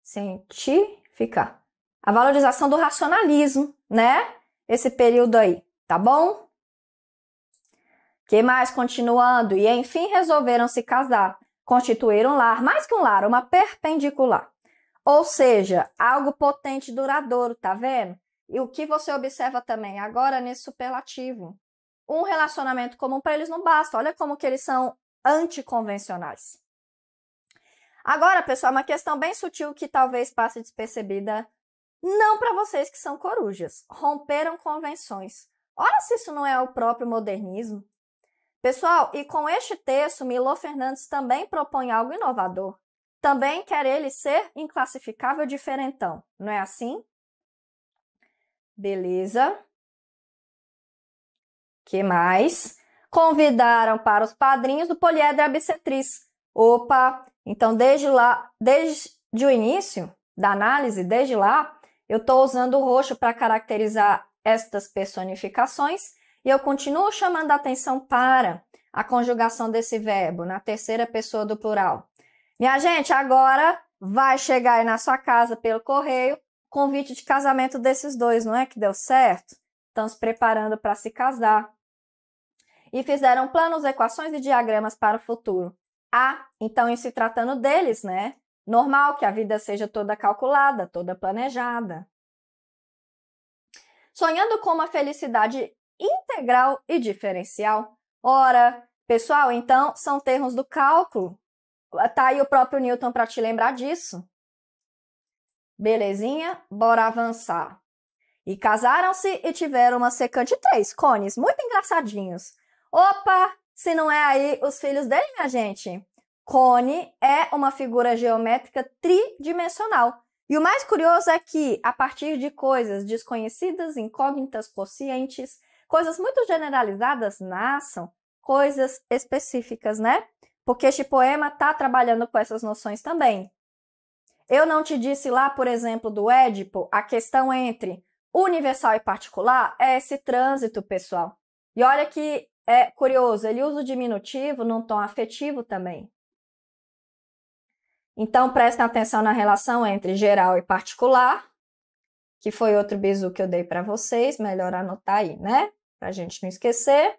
científica, a valorização do racionalismo, né? Esse período aí, tá bom? Que mais continuando? E enfim resolveram se casar. Constituíram um lar, mais que um lar, uma perpendicular. Ou seja, algo potente duradouro, tá vendo? E o que você observa também agora nesse superlativo? Um relacionamento comum para eles não basta. Olha como que eles são anticonvencionais. Agora, pessoal, uma questão bem sutil que talvez passe despercebida, não para vocês que são corujas. Romperam convenções. Olha se isso não é o próprio modernismo. Pessoal, e com este texto, Milo Fernandes também propõe algo inovador. Também quer ele ser inclassificável diferentão, não é assim? Beleza. Que mais? Convidaram para os padrinhos do poliedro abcetriz. Opa, então desde lá, desde o início da análise, desde lá, eu estou usando o roxo para caracterizar estas personificações e eu continuo chamando a atenção para a conjugação desse verbo na terceira pessoa do plural. Minha gente, agora vai chegar aí na sua casa pelo correio convite de casamento desses dois, não é que deu certo? Estão se preparando para se casar. E fizeram planos, equações e diagramas para o futuro. Ah, então em se tratando deles, né? Normal que a vida seja toda calculada, toda planejada. Sonhando com uma felicidade integral e diferencial. Ora, pessoal, então são termos do cálculo Tá aí o próprio Newton para te lembrar disso. Belezinha? Bora avançar. E casaram-se e tiveram uma secante de três cones, muito engraçadinhos. Opa, se não é aí os filhos dele, minha gente. Cone é uma figura geométrica tridimensional. E o mais curioso é que, a partir de coisas desconhecidas, incógnitas, conscientes, coisas muito generalizadas, nasçam coisas específicas, né? porque este poema está trabalhando com essas noções também. Eu não te disse lá, por exemplo, do Édipo, a questão entre universal e particular é esse trânsito, pessoal. E olha que é curioso, ele usa o diminutivo num tom afetivo também. Então, prestem atenção na relação entre geral e particular, que foi outro bizu que eu dei para vocês, melhor anotar aí, né? Para a gente não esquecer.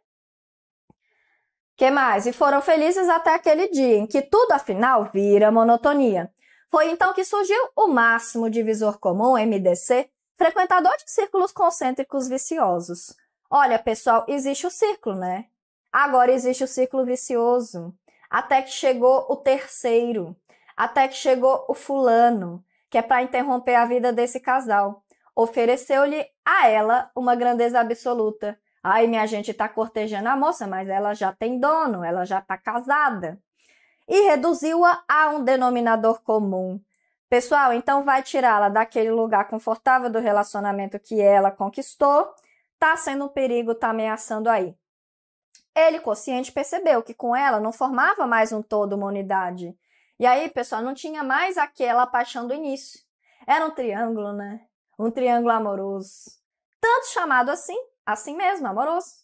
Que mais? E foram felizes até aquele dia em que tudo afinal vira monotonia. Foi então que surgiu o máximo divisor comum, MDC, frequentador de círculos concêntricos viciosos. Olha, pessoal, existe o círculo, né? Agora existe o círculo vicioso. Até que chegou o terceiro, até que chegou o fulano, que é para interromper a vida desse casal. Ofereceu-lhe a ela uma grandeza absoluta Aí minha gente está cortejando a moça, mas ela já tem dono, ela já está casada. E reduziu-a a um denominador comum. Pessoal, então vai tirá-la daquele lugar confortável do relacionamento que ela conquistou. Tá sendo um perigo, tá ameaçando aí. Ele, consciente, percebeu que com ela não formava mais um todo, uma unidade. E aí, pessoal, não tinha mais aquela paixão do início. Era um triângulo, né? Um triângulo amoroso. Tanto chamado assim Assim mesmo, amoroso.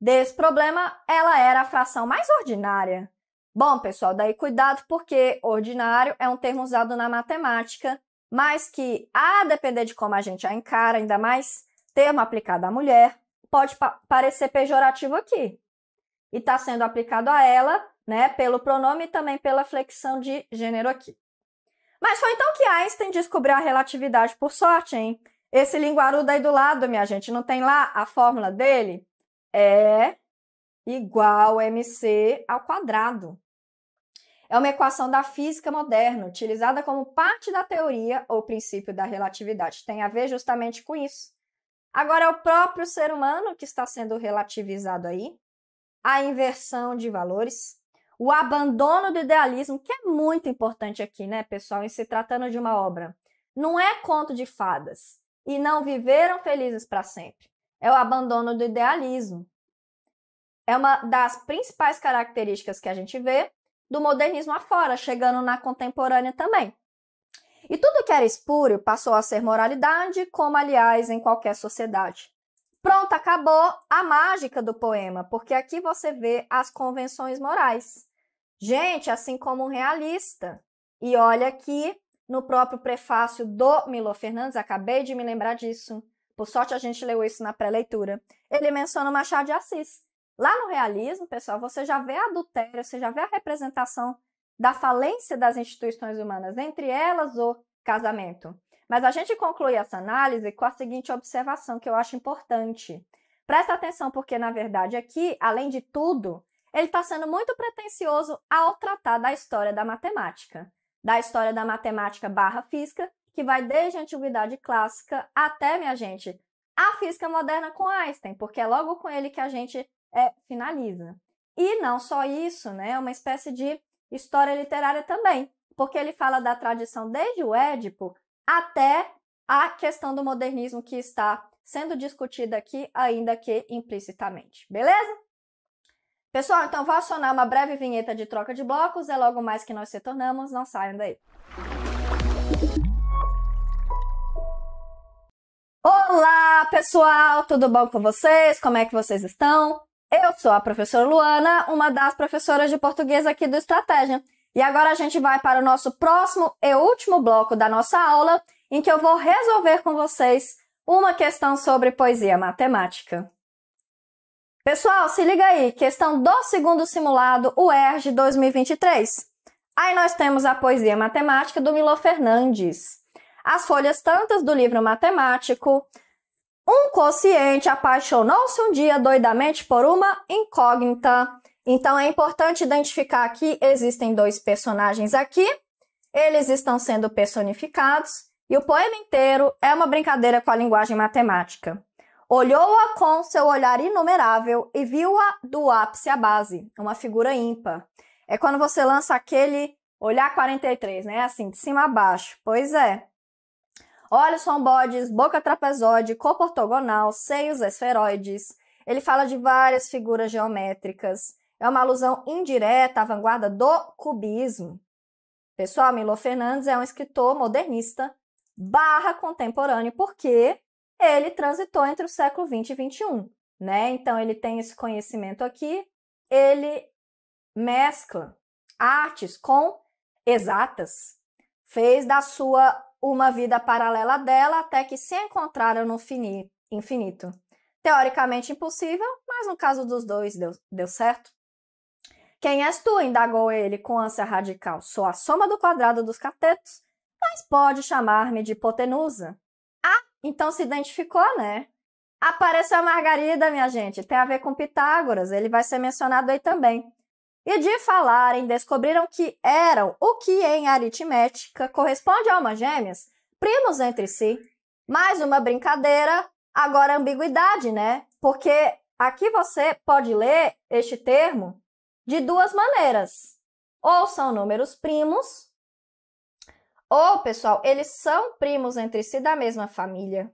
Desse problema, ela era a fração mais ordinária. Bom, pessoal, daí cuidado porque ordinário é um termo usado na matemática, mas que, a depender de como a gente a encara, ainda mais termo aplicado à mulher, pode pa parecer pejorativo aqui. E está sendo aplicado a ela, né, pelo pronome e também pela flexão de gênero aqui. Mas foi então que Einstein descobriu a relatividade por sorte, hein? Esse linguarudo aí do lado, minha gente, não tem lá a fórmula dele? É igual a mc ao quadrado. É uma equação da física moderna, utilizada como parte da teoria ou princípio da relatividade. Tem a ver justamente com isso. Agora é o próprio ser humano que está sendo relativizado aí, a inversão de valores, o abandono do idealismo, que é muito importante aqui, né, pessoal, em se tratando de uma obra. Não é conto de fadas e não viveram felizes para sempre. É o abandono do idealismo. É uma das principais características que a gente vê do modernismo afora, chegando na contemporânea também. E tudo que era espúrio passou a ser moralidade, como aliás em qualquer sociedade. Pronto, acabou a mágica do poema, porque aqui você vê as convenções morais. Gente, assim como um realista. E olha que no próprio prefácio do Milo Fernandes, acabei de me lembrar disso, por sorte a gente leu isso na pré-leitura, ele menciona o Machado de Assis. Lá no realismo, pessoal, você já vê a adultério, você já vê a representação da falência das instituições humanas, entre elas o casamento. Mas a gente conclui essa análise com a seguinte observação que eu acho importante. Presta atenção, porque na verdade aqui, além de tudo, ele está sendo muito pretensioso ao tratar da história da matemática da história da matemática barra física, que vai desde a antiguidade clássica até, minha gente, a física moderna com Einstein, porque é logo com ele que a gente é, finaliza. E não só isso, né? É uma espécie de história literária também, porque ele fala da tradição desde o Édipo até a questão do modernismo que está sendo discutida aqui, ainda que implicitamente. Beleza? Pessoal, então vou acionar uma breve vinheta de troca de blocos, é logo mais que nós se tornamos, não saiam daí. Olá, pessoal, tudo bom com vocês? Como é que vocês estão? Eu sou a professora Luana, uma das professoras de português aqui do Estratégia. E agora a gente vai para o nosso próximo e último bloco da nossa aula, em que eu vou resolver com vocês uma questão sobre poesia matemática. Pessoal, se liga aí, questão do segundo simulado o ERG 2023. Aí nós temos a poesia matemática do Milo Fernandes. As folhas tantas do livro matemático. Um consciente apaixonou-se um dia doidamente por uma incógnita. Então é importante identificar que existem dois personagens aqui. Eles estão sendo personificados e o poema inteiro é uma brincadeira com a linguagem matemática. Olhou-a com seu olhar inumerável e viu-a do ápice à base, uma figura ímpar. É quando você lança aquele olhar 43, né? Assim, de cima a baixo. Pois é. Olhos são bodes, boca trapezoide, corpo ortogonal, seios esferoides. Ele fala de várias figuras geométricas. É uma alusão indireta à vanguarda do cubismo. Pessoal, Milo Fernandes é um escritor modernista barra contemporâneo, porque ele transitou entre o século 20 e 21, né? Então ele tem esse conhecimento aqui, ele mescla artes com exatas, fez da sua uma vida paralela dela até que se encontraram no infinito. Teoricamente impossível, mas no caso dos dois deu, deu certo. Quem és tu? indagou ele com ânsia radical. Sou a soma do quadrado dos catetos, mas pode chamar-me de hipotenusa. Então se identificou, né? Apareceu a Margarida, minha gente, tem a ver com Pitágoras, ele vai ser mencionado aí também. E de falarem, descobriram que eram o que em aritmética corresponde a almas gêmeas, primos entre si. Mais uma brincadeira, agora ambiguidade, né? Porque aqui você pode ler este termo de duas maneiras. Ou são números primos, ou, pessoal, eles são primos entre si da mesma família.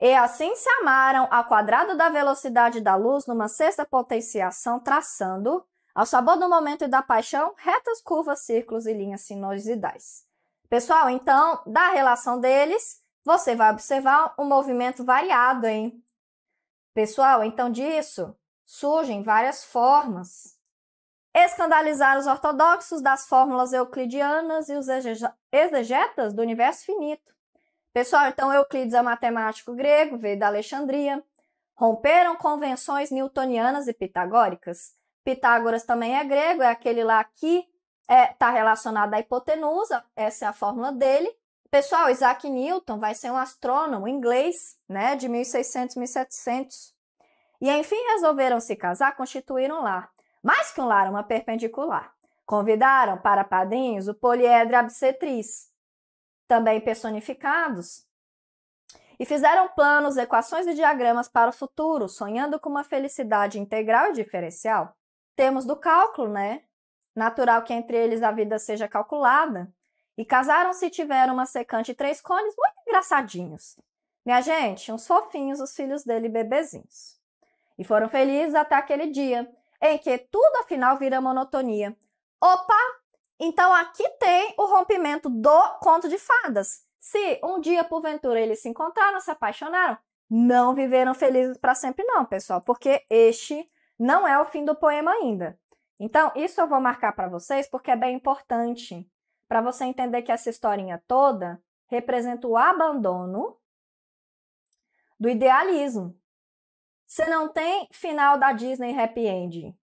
E assim se amaram ao quadrado da velocidade da luz numa sexta potenciação, traçando, ao sabor do momento e da paixão, retas, curvas, círculos e linhas sinusoidais. Pessoal, então, da relação deles, você vai observar um movimento variado, hein? Pessoal, então disso surgem várias formas escandalizar os ortodoxos das fórmulas euclidianas e os exegetas do universo finito. Pessoal, então Euclides é matemático grego, veio da Alexandria. Romperam convenções newtonianas e pitagóricas. Pitágoras também é grego, é aquele lá que está é, tá relacionado à hipotenusa, essa é a fórmula dele. Pessoal, Isaac Newton vai ser um astrônomo inglês, né, de 1600, 1700. E enfim, resolveram se casar, constituíram lá. lar. Mais que um lar uma perpendicular. Convidaram para padrinhos o poliedro abcetriz, também personificados, e fizeram planos, equações e diagramas para o futuro, sonhando com uma felicidade integral e diferencial. Temos do cálculo, né? Natural que entre eles a vida seja calculada. E casaram-se tiveram uma secante e três cones muito engraçadinhos. Minha gente, uns fofinhos os filhos dele bebezinhos. E foram felizes até aquele dia em que tudo afinal vira monotonia. Opa! Então aqui tem o rompimento do conto de fadas. Se um dia porventura eles se encontraram, se apaixonaram, não viveram felizes para sempre não, pessoal, porque este não é o fim do poema ainda. Então, isso eu vou marcar para vocês porque é bem importante para você entender que essa historinha toda representa o abandono do idealismo, você não tem final da Disney happy ending,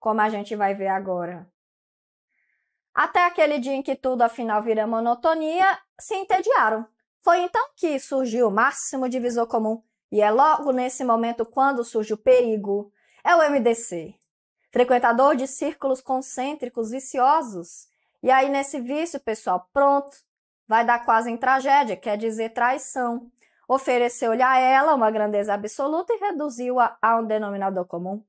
como a gente vai ver agora. Até aquele dia em que tudo afinal vira monotonia, se entediaram. Foi então que surgiu o máximo divisor comum, e é logo nesse momento quando surge o perigo. É o MDC, frequentador de círculos concêntricos viciosos. E aí, nesse vício, pessoal, pronto, vai dar quase em tragédia, quer dizer traição. Ofereceu-lhe a ela uma grandeza absoluta e reduziu-a a um denominador comum.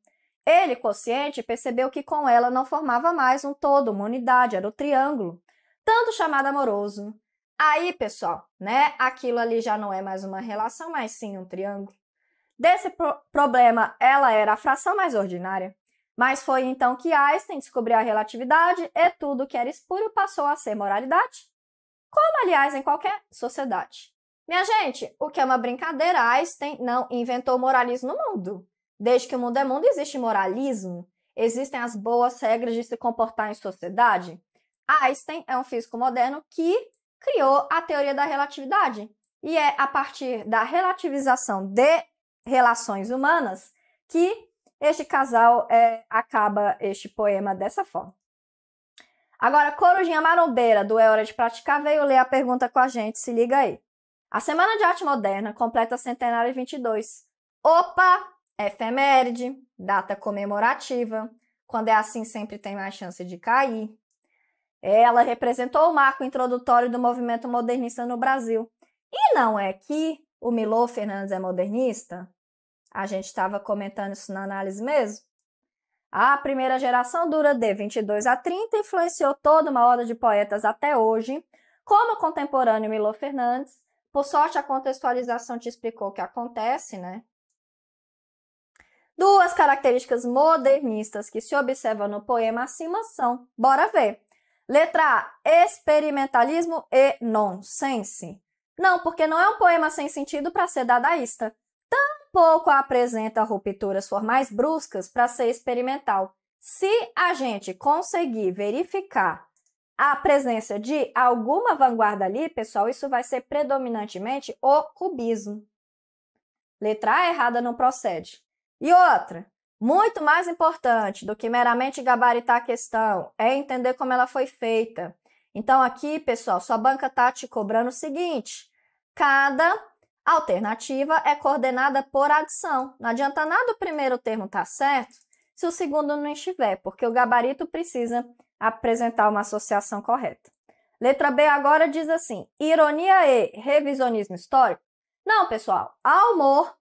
Ele, consciente, percebeu que com ela não formava mais um todo, uma unidade, era o triângulo, tanto chamado amoroso. Aí, pessoal, né? Aquilo ali já não é mais uma relação, mas sim um triângulo. Desse pro problema, ela era a fração mais ordinária. Mas foi então que Einstein descobriu a relatividade e tudo que era espúrio passou a ser moralidade. Como, aliás, em qualquer sociedade. Minha gente, o que é uma brincadeira, Einstein não inventou moralismo no mundo. Desde que o mundo é mundo, existe moralismo. Existem as boas regras de se comportar em sociedade. Einstein é um físico moderno que criou a teoria da relatividade. E é a partir da relativização de relações humanas que este casal é, acaba este poema dessa forma. Agora, Corujinha Marombeira, do É Hora de Praticar, veio ler a pergunta com a gente, se liga aí. A Semana de Arte Moderna completa centenário 22. Opa! Efeméride, data comemorativa. Quando é assim, sempre tem mais chance de cair. Ela representou o marco introdutório do movimento modernista no Brasil. E não é que o Milô Fernandes é modernista? A gente estava comentando isso na análise mesmo. A primeira geração dura de 22 a 30 influenciou toda uma onda de poetas até hoje, como o contemporâneo Milô Fernandes, por sorte, a contextualização te explicou o que acontece, né? Duas características modernistas que se observam no poema acima são, bora ver. Letra A, experimentalismo e nonsense. Não, porque não é um poema sem sentido para ser dadaísta. Tampouco apresenta rupturas formais bruscas para ser experimental. Se a gente conseguir verificar a presença de alguma vanguarda ali, pessoal, isso vai ser predominantemente o cubismo. Letra A errada não procede. E outra, muito mais importante do que meramente gabaritar a questão, é entender como ela foi feita. Então, aqui, pessoal, sua banca está te cobrando o seguinte: cada alternativa é coordenada por adição. Não adianta nada o primeiro termo estar tá certo se o segundo não estiver, porque o gabarito precisa apresentar uma associação correta. Letra B agora diz assim: ironia e revisionismo histórico? Não, pessoal, há humor,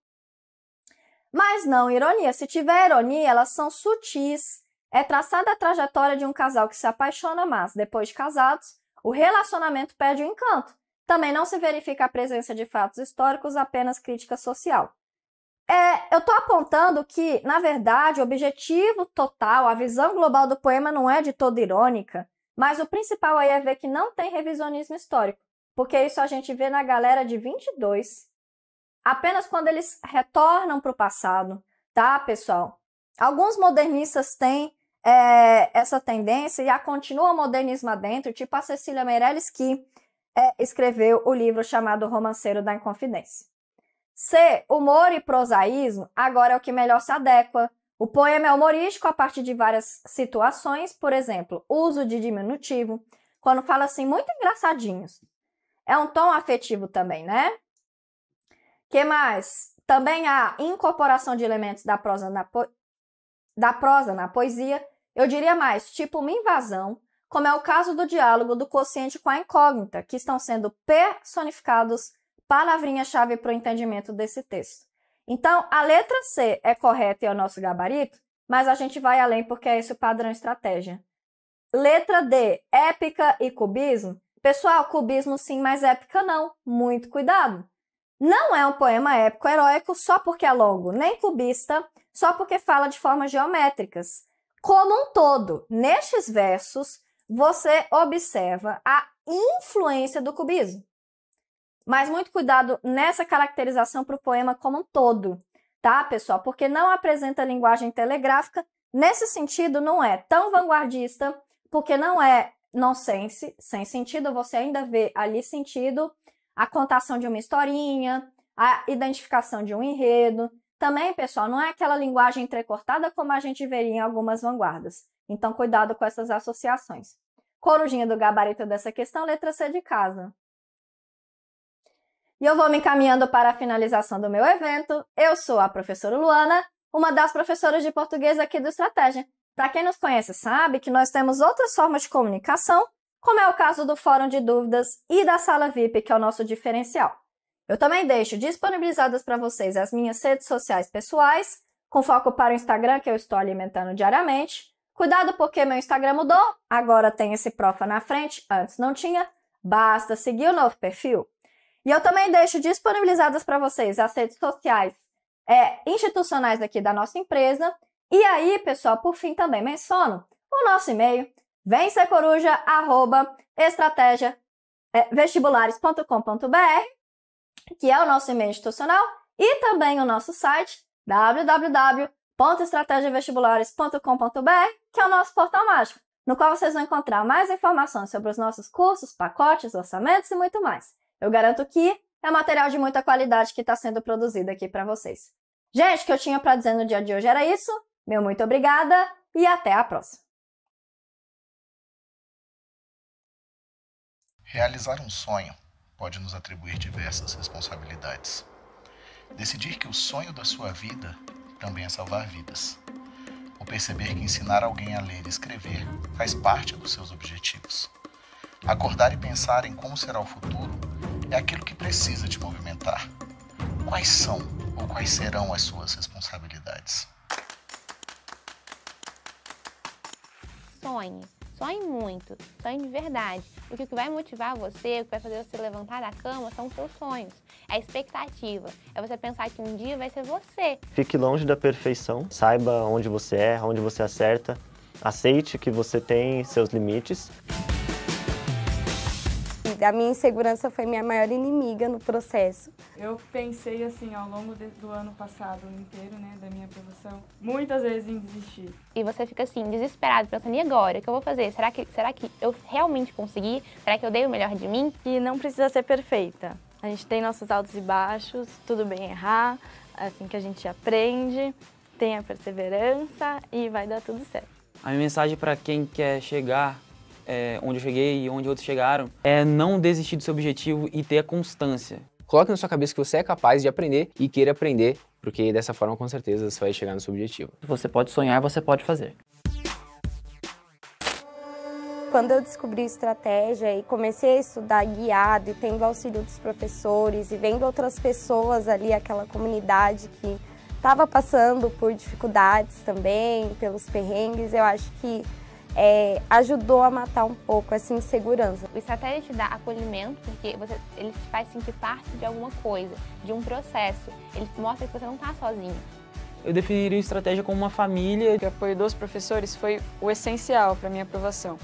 mas não ironia. Se tiver ironia, elas são sutis. É traçada a trajetória de um casal que se apaixona, mas depois de casados, o relacionamento perde o encanto. Também não se verifica a presença de fatos históricos, apenas crítica social. É, eu estou apontando que, na verdade, o objetivo total, a visão global do poema não é de toda irônica, mas o principal aí é ver que não tem revisionismo histórico, porque isso a gente vê na galera de 22, apenas quando eles retornam para o passado, tá, pessoal? Alguns modernistas têm é, essa tendência e a continua o modernismo adentro, tipo a Cecília Meirelles, que é, escreveu o livro chamado Romanceiro da Inconfidência. C. Humor e prosaísmo agora é o que melhor se adequa. O poema é humorístico a partir de várias situações, por exemplo, uso de diminutivo, quando fala assim, muito engraçadinhos. É um tom afetivo também, né? que mais? Também há incorporação de elementos da prosa na, po... da prosa na poesia, eu diria mais, tipo uma invasão, como é o caso do diálogo do quociente com a incógnita, que estão sendo personificados palavrinha-chave para o entendimento desse texto. Então, a letra C é correta e é o nosso gabarito, mas a gente vai além porque é esse o padrão estratégia. Letra D, épica e cubismo. Pessoal, cubismo sim, mas épica não. Muito cuidado. Não é um poema épico heróico só porque é longo, nem cubista, só porque fala de formas geométricas. Como um todo, nestes versos, você observa a influência do cubismo. Mas muito cuidado nessa caracterização para o poema como um todo, tá, pessoal? Porque não apresenta linguagem telegráfica. Nesse sentido, não é tão vanguardista, porque não é nonsense, sem sentido. Você ainda vê ali sentido a contação de uma historinha, a identificação de um enredo. Também, pessoal, não é aquela linguagem entrecortada como a gente veria em algumas vanguardas. Então, cuidado com essas associações. Corujinha do gabarito dessa questão, letra C de casa. E eu vou me encaminhando para a finalização do meu evento. Eu sou a professora Luana, uma das professoras de português aqui do Estratégia. Para quem nos conhece, sabe que nós temos outras formas de comunicação, como é o caso do Fórum de Dúvidas e da Sala VIP, que é o nosso diferencial. Eu também deixo disponibilizadas para vocês as minhas redes sociais pessoais, com foco para o Instagram, que eu estou alimentando diariamente. Cuidado porque meu Instagram mudou, agora tem esse profa na frente, antes não tinha. Basta seguir o novo perfil. E eu também deixo disponibilizadas para vocês as redes sociais é, institucionais aqui da nossa empresa. E aí, pessoal, por fim também menciono o nosso e-mail, vencercoruja@estratégiavestibulares.com.br, é, que é o nosso e-mail institucional, e também o nosso site www.estratégiavestibulares.com.br, que é o nosso portal mágico, no qual vocês vão encontrar mais informações sobre os nossos cursos, pacotes, orçamentos e muito mais. Eu garanto que é material de muita qualidade que está sendo produzido aqui para vocês. Gente, o que eu tinha para dizer no dia de hoje era isso. Meu muito obrigada e até a próxima. Realizar um sonho pode nos atribuir diversas responsabilidades. Decidir que o sonho da sua vida também é salvar vidas. Ou perceber que ensinar alguém a ler e escrever faz parte dos seus objetivos. Acordar e pensar em como será o futuro é aquilo que precisa te movimentar. Quais são ou quais serão as suas responsabilidades? Sonhe. Sonhe muito, sonhe de verdade. Porque o que vai motivar você, o que vai fazer você levantar da cama são os seus sonhos, é a expectativa, é você pensar que um dia vai ser você. Fique longe da perfeição, saiba onde você erra, onde você acerta, aceite que você tem seus limites. A minha insegurança foi minha maior inimiga no processo. Eu pensei assim ao longo de, do ano passado inteiro, né, da minha promoção, muitas vezes em desistir. E você fica assim, desesperado, pensando, e agora? O que eu vou fazer? Será que, será que eu realmente consegui? Será que eu dei o melhor de mim? E não precisa ser perfeita. A gente tem nossos altos e baixos, tudo bem errar, é assim que a gente aprende, tem a perseverança e vai dar tudo certo. A minha mensagem para quem quer chegar é, onde eu cheguei e onde outros chegaram, é não desistir do seu objetivo e ter a constância. Coloque na sua cabeça que você é capaz de aprender e queira aprender, porque dessa forma, com certeza, você vai chegar no seu objetivo. Você pode sonhar, você pode fazer. Quando eu descobri estratégia e comecei a estudar guiado e tendo auxílio dos professores e vendo outras pessoas ali, aquela comunidade que estava passando por dificuldades também, pelos perrengues, eu acho que é, ajudou a matar um pouco essa insegurança. O estratégia te dá acolhimento porque você, ele te faz sentir parte de alguma coisa, de um processo. Ele mostra que você não está sozinho. Eu definiria a estratégia como uma família. O apoio dos professores foi o essencial para minha aprovação.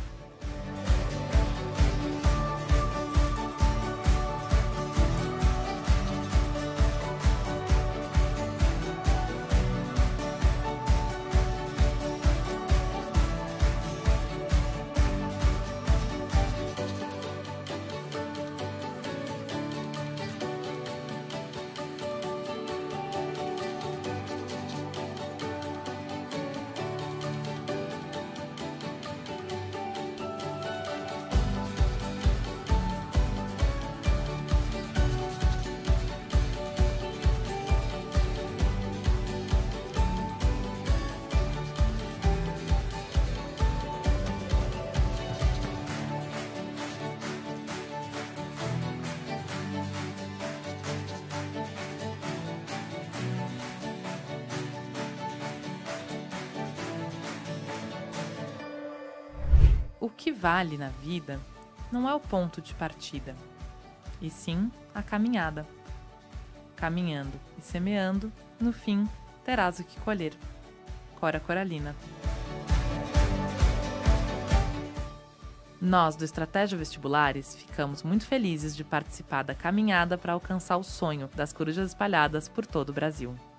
vale na vida não é o ponto de partida, e sim a caminhada. Caminhando e semeando, no fim terás o que colher. Cora Coralina. Nós do Estratégia Vestibulares ficamos muito felizes de participar da caminhada para alcançar o sonho das corujas espalhadas por todo o Brasil.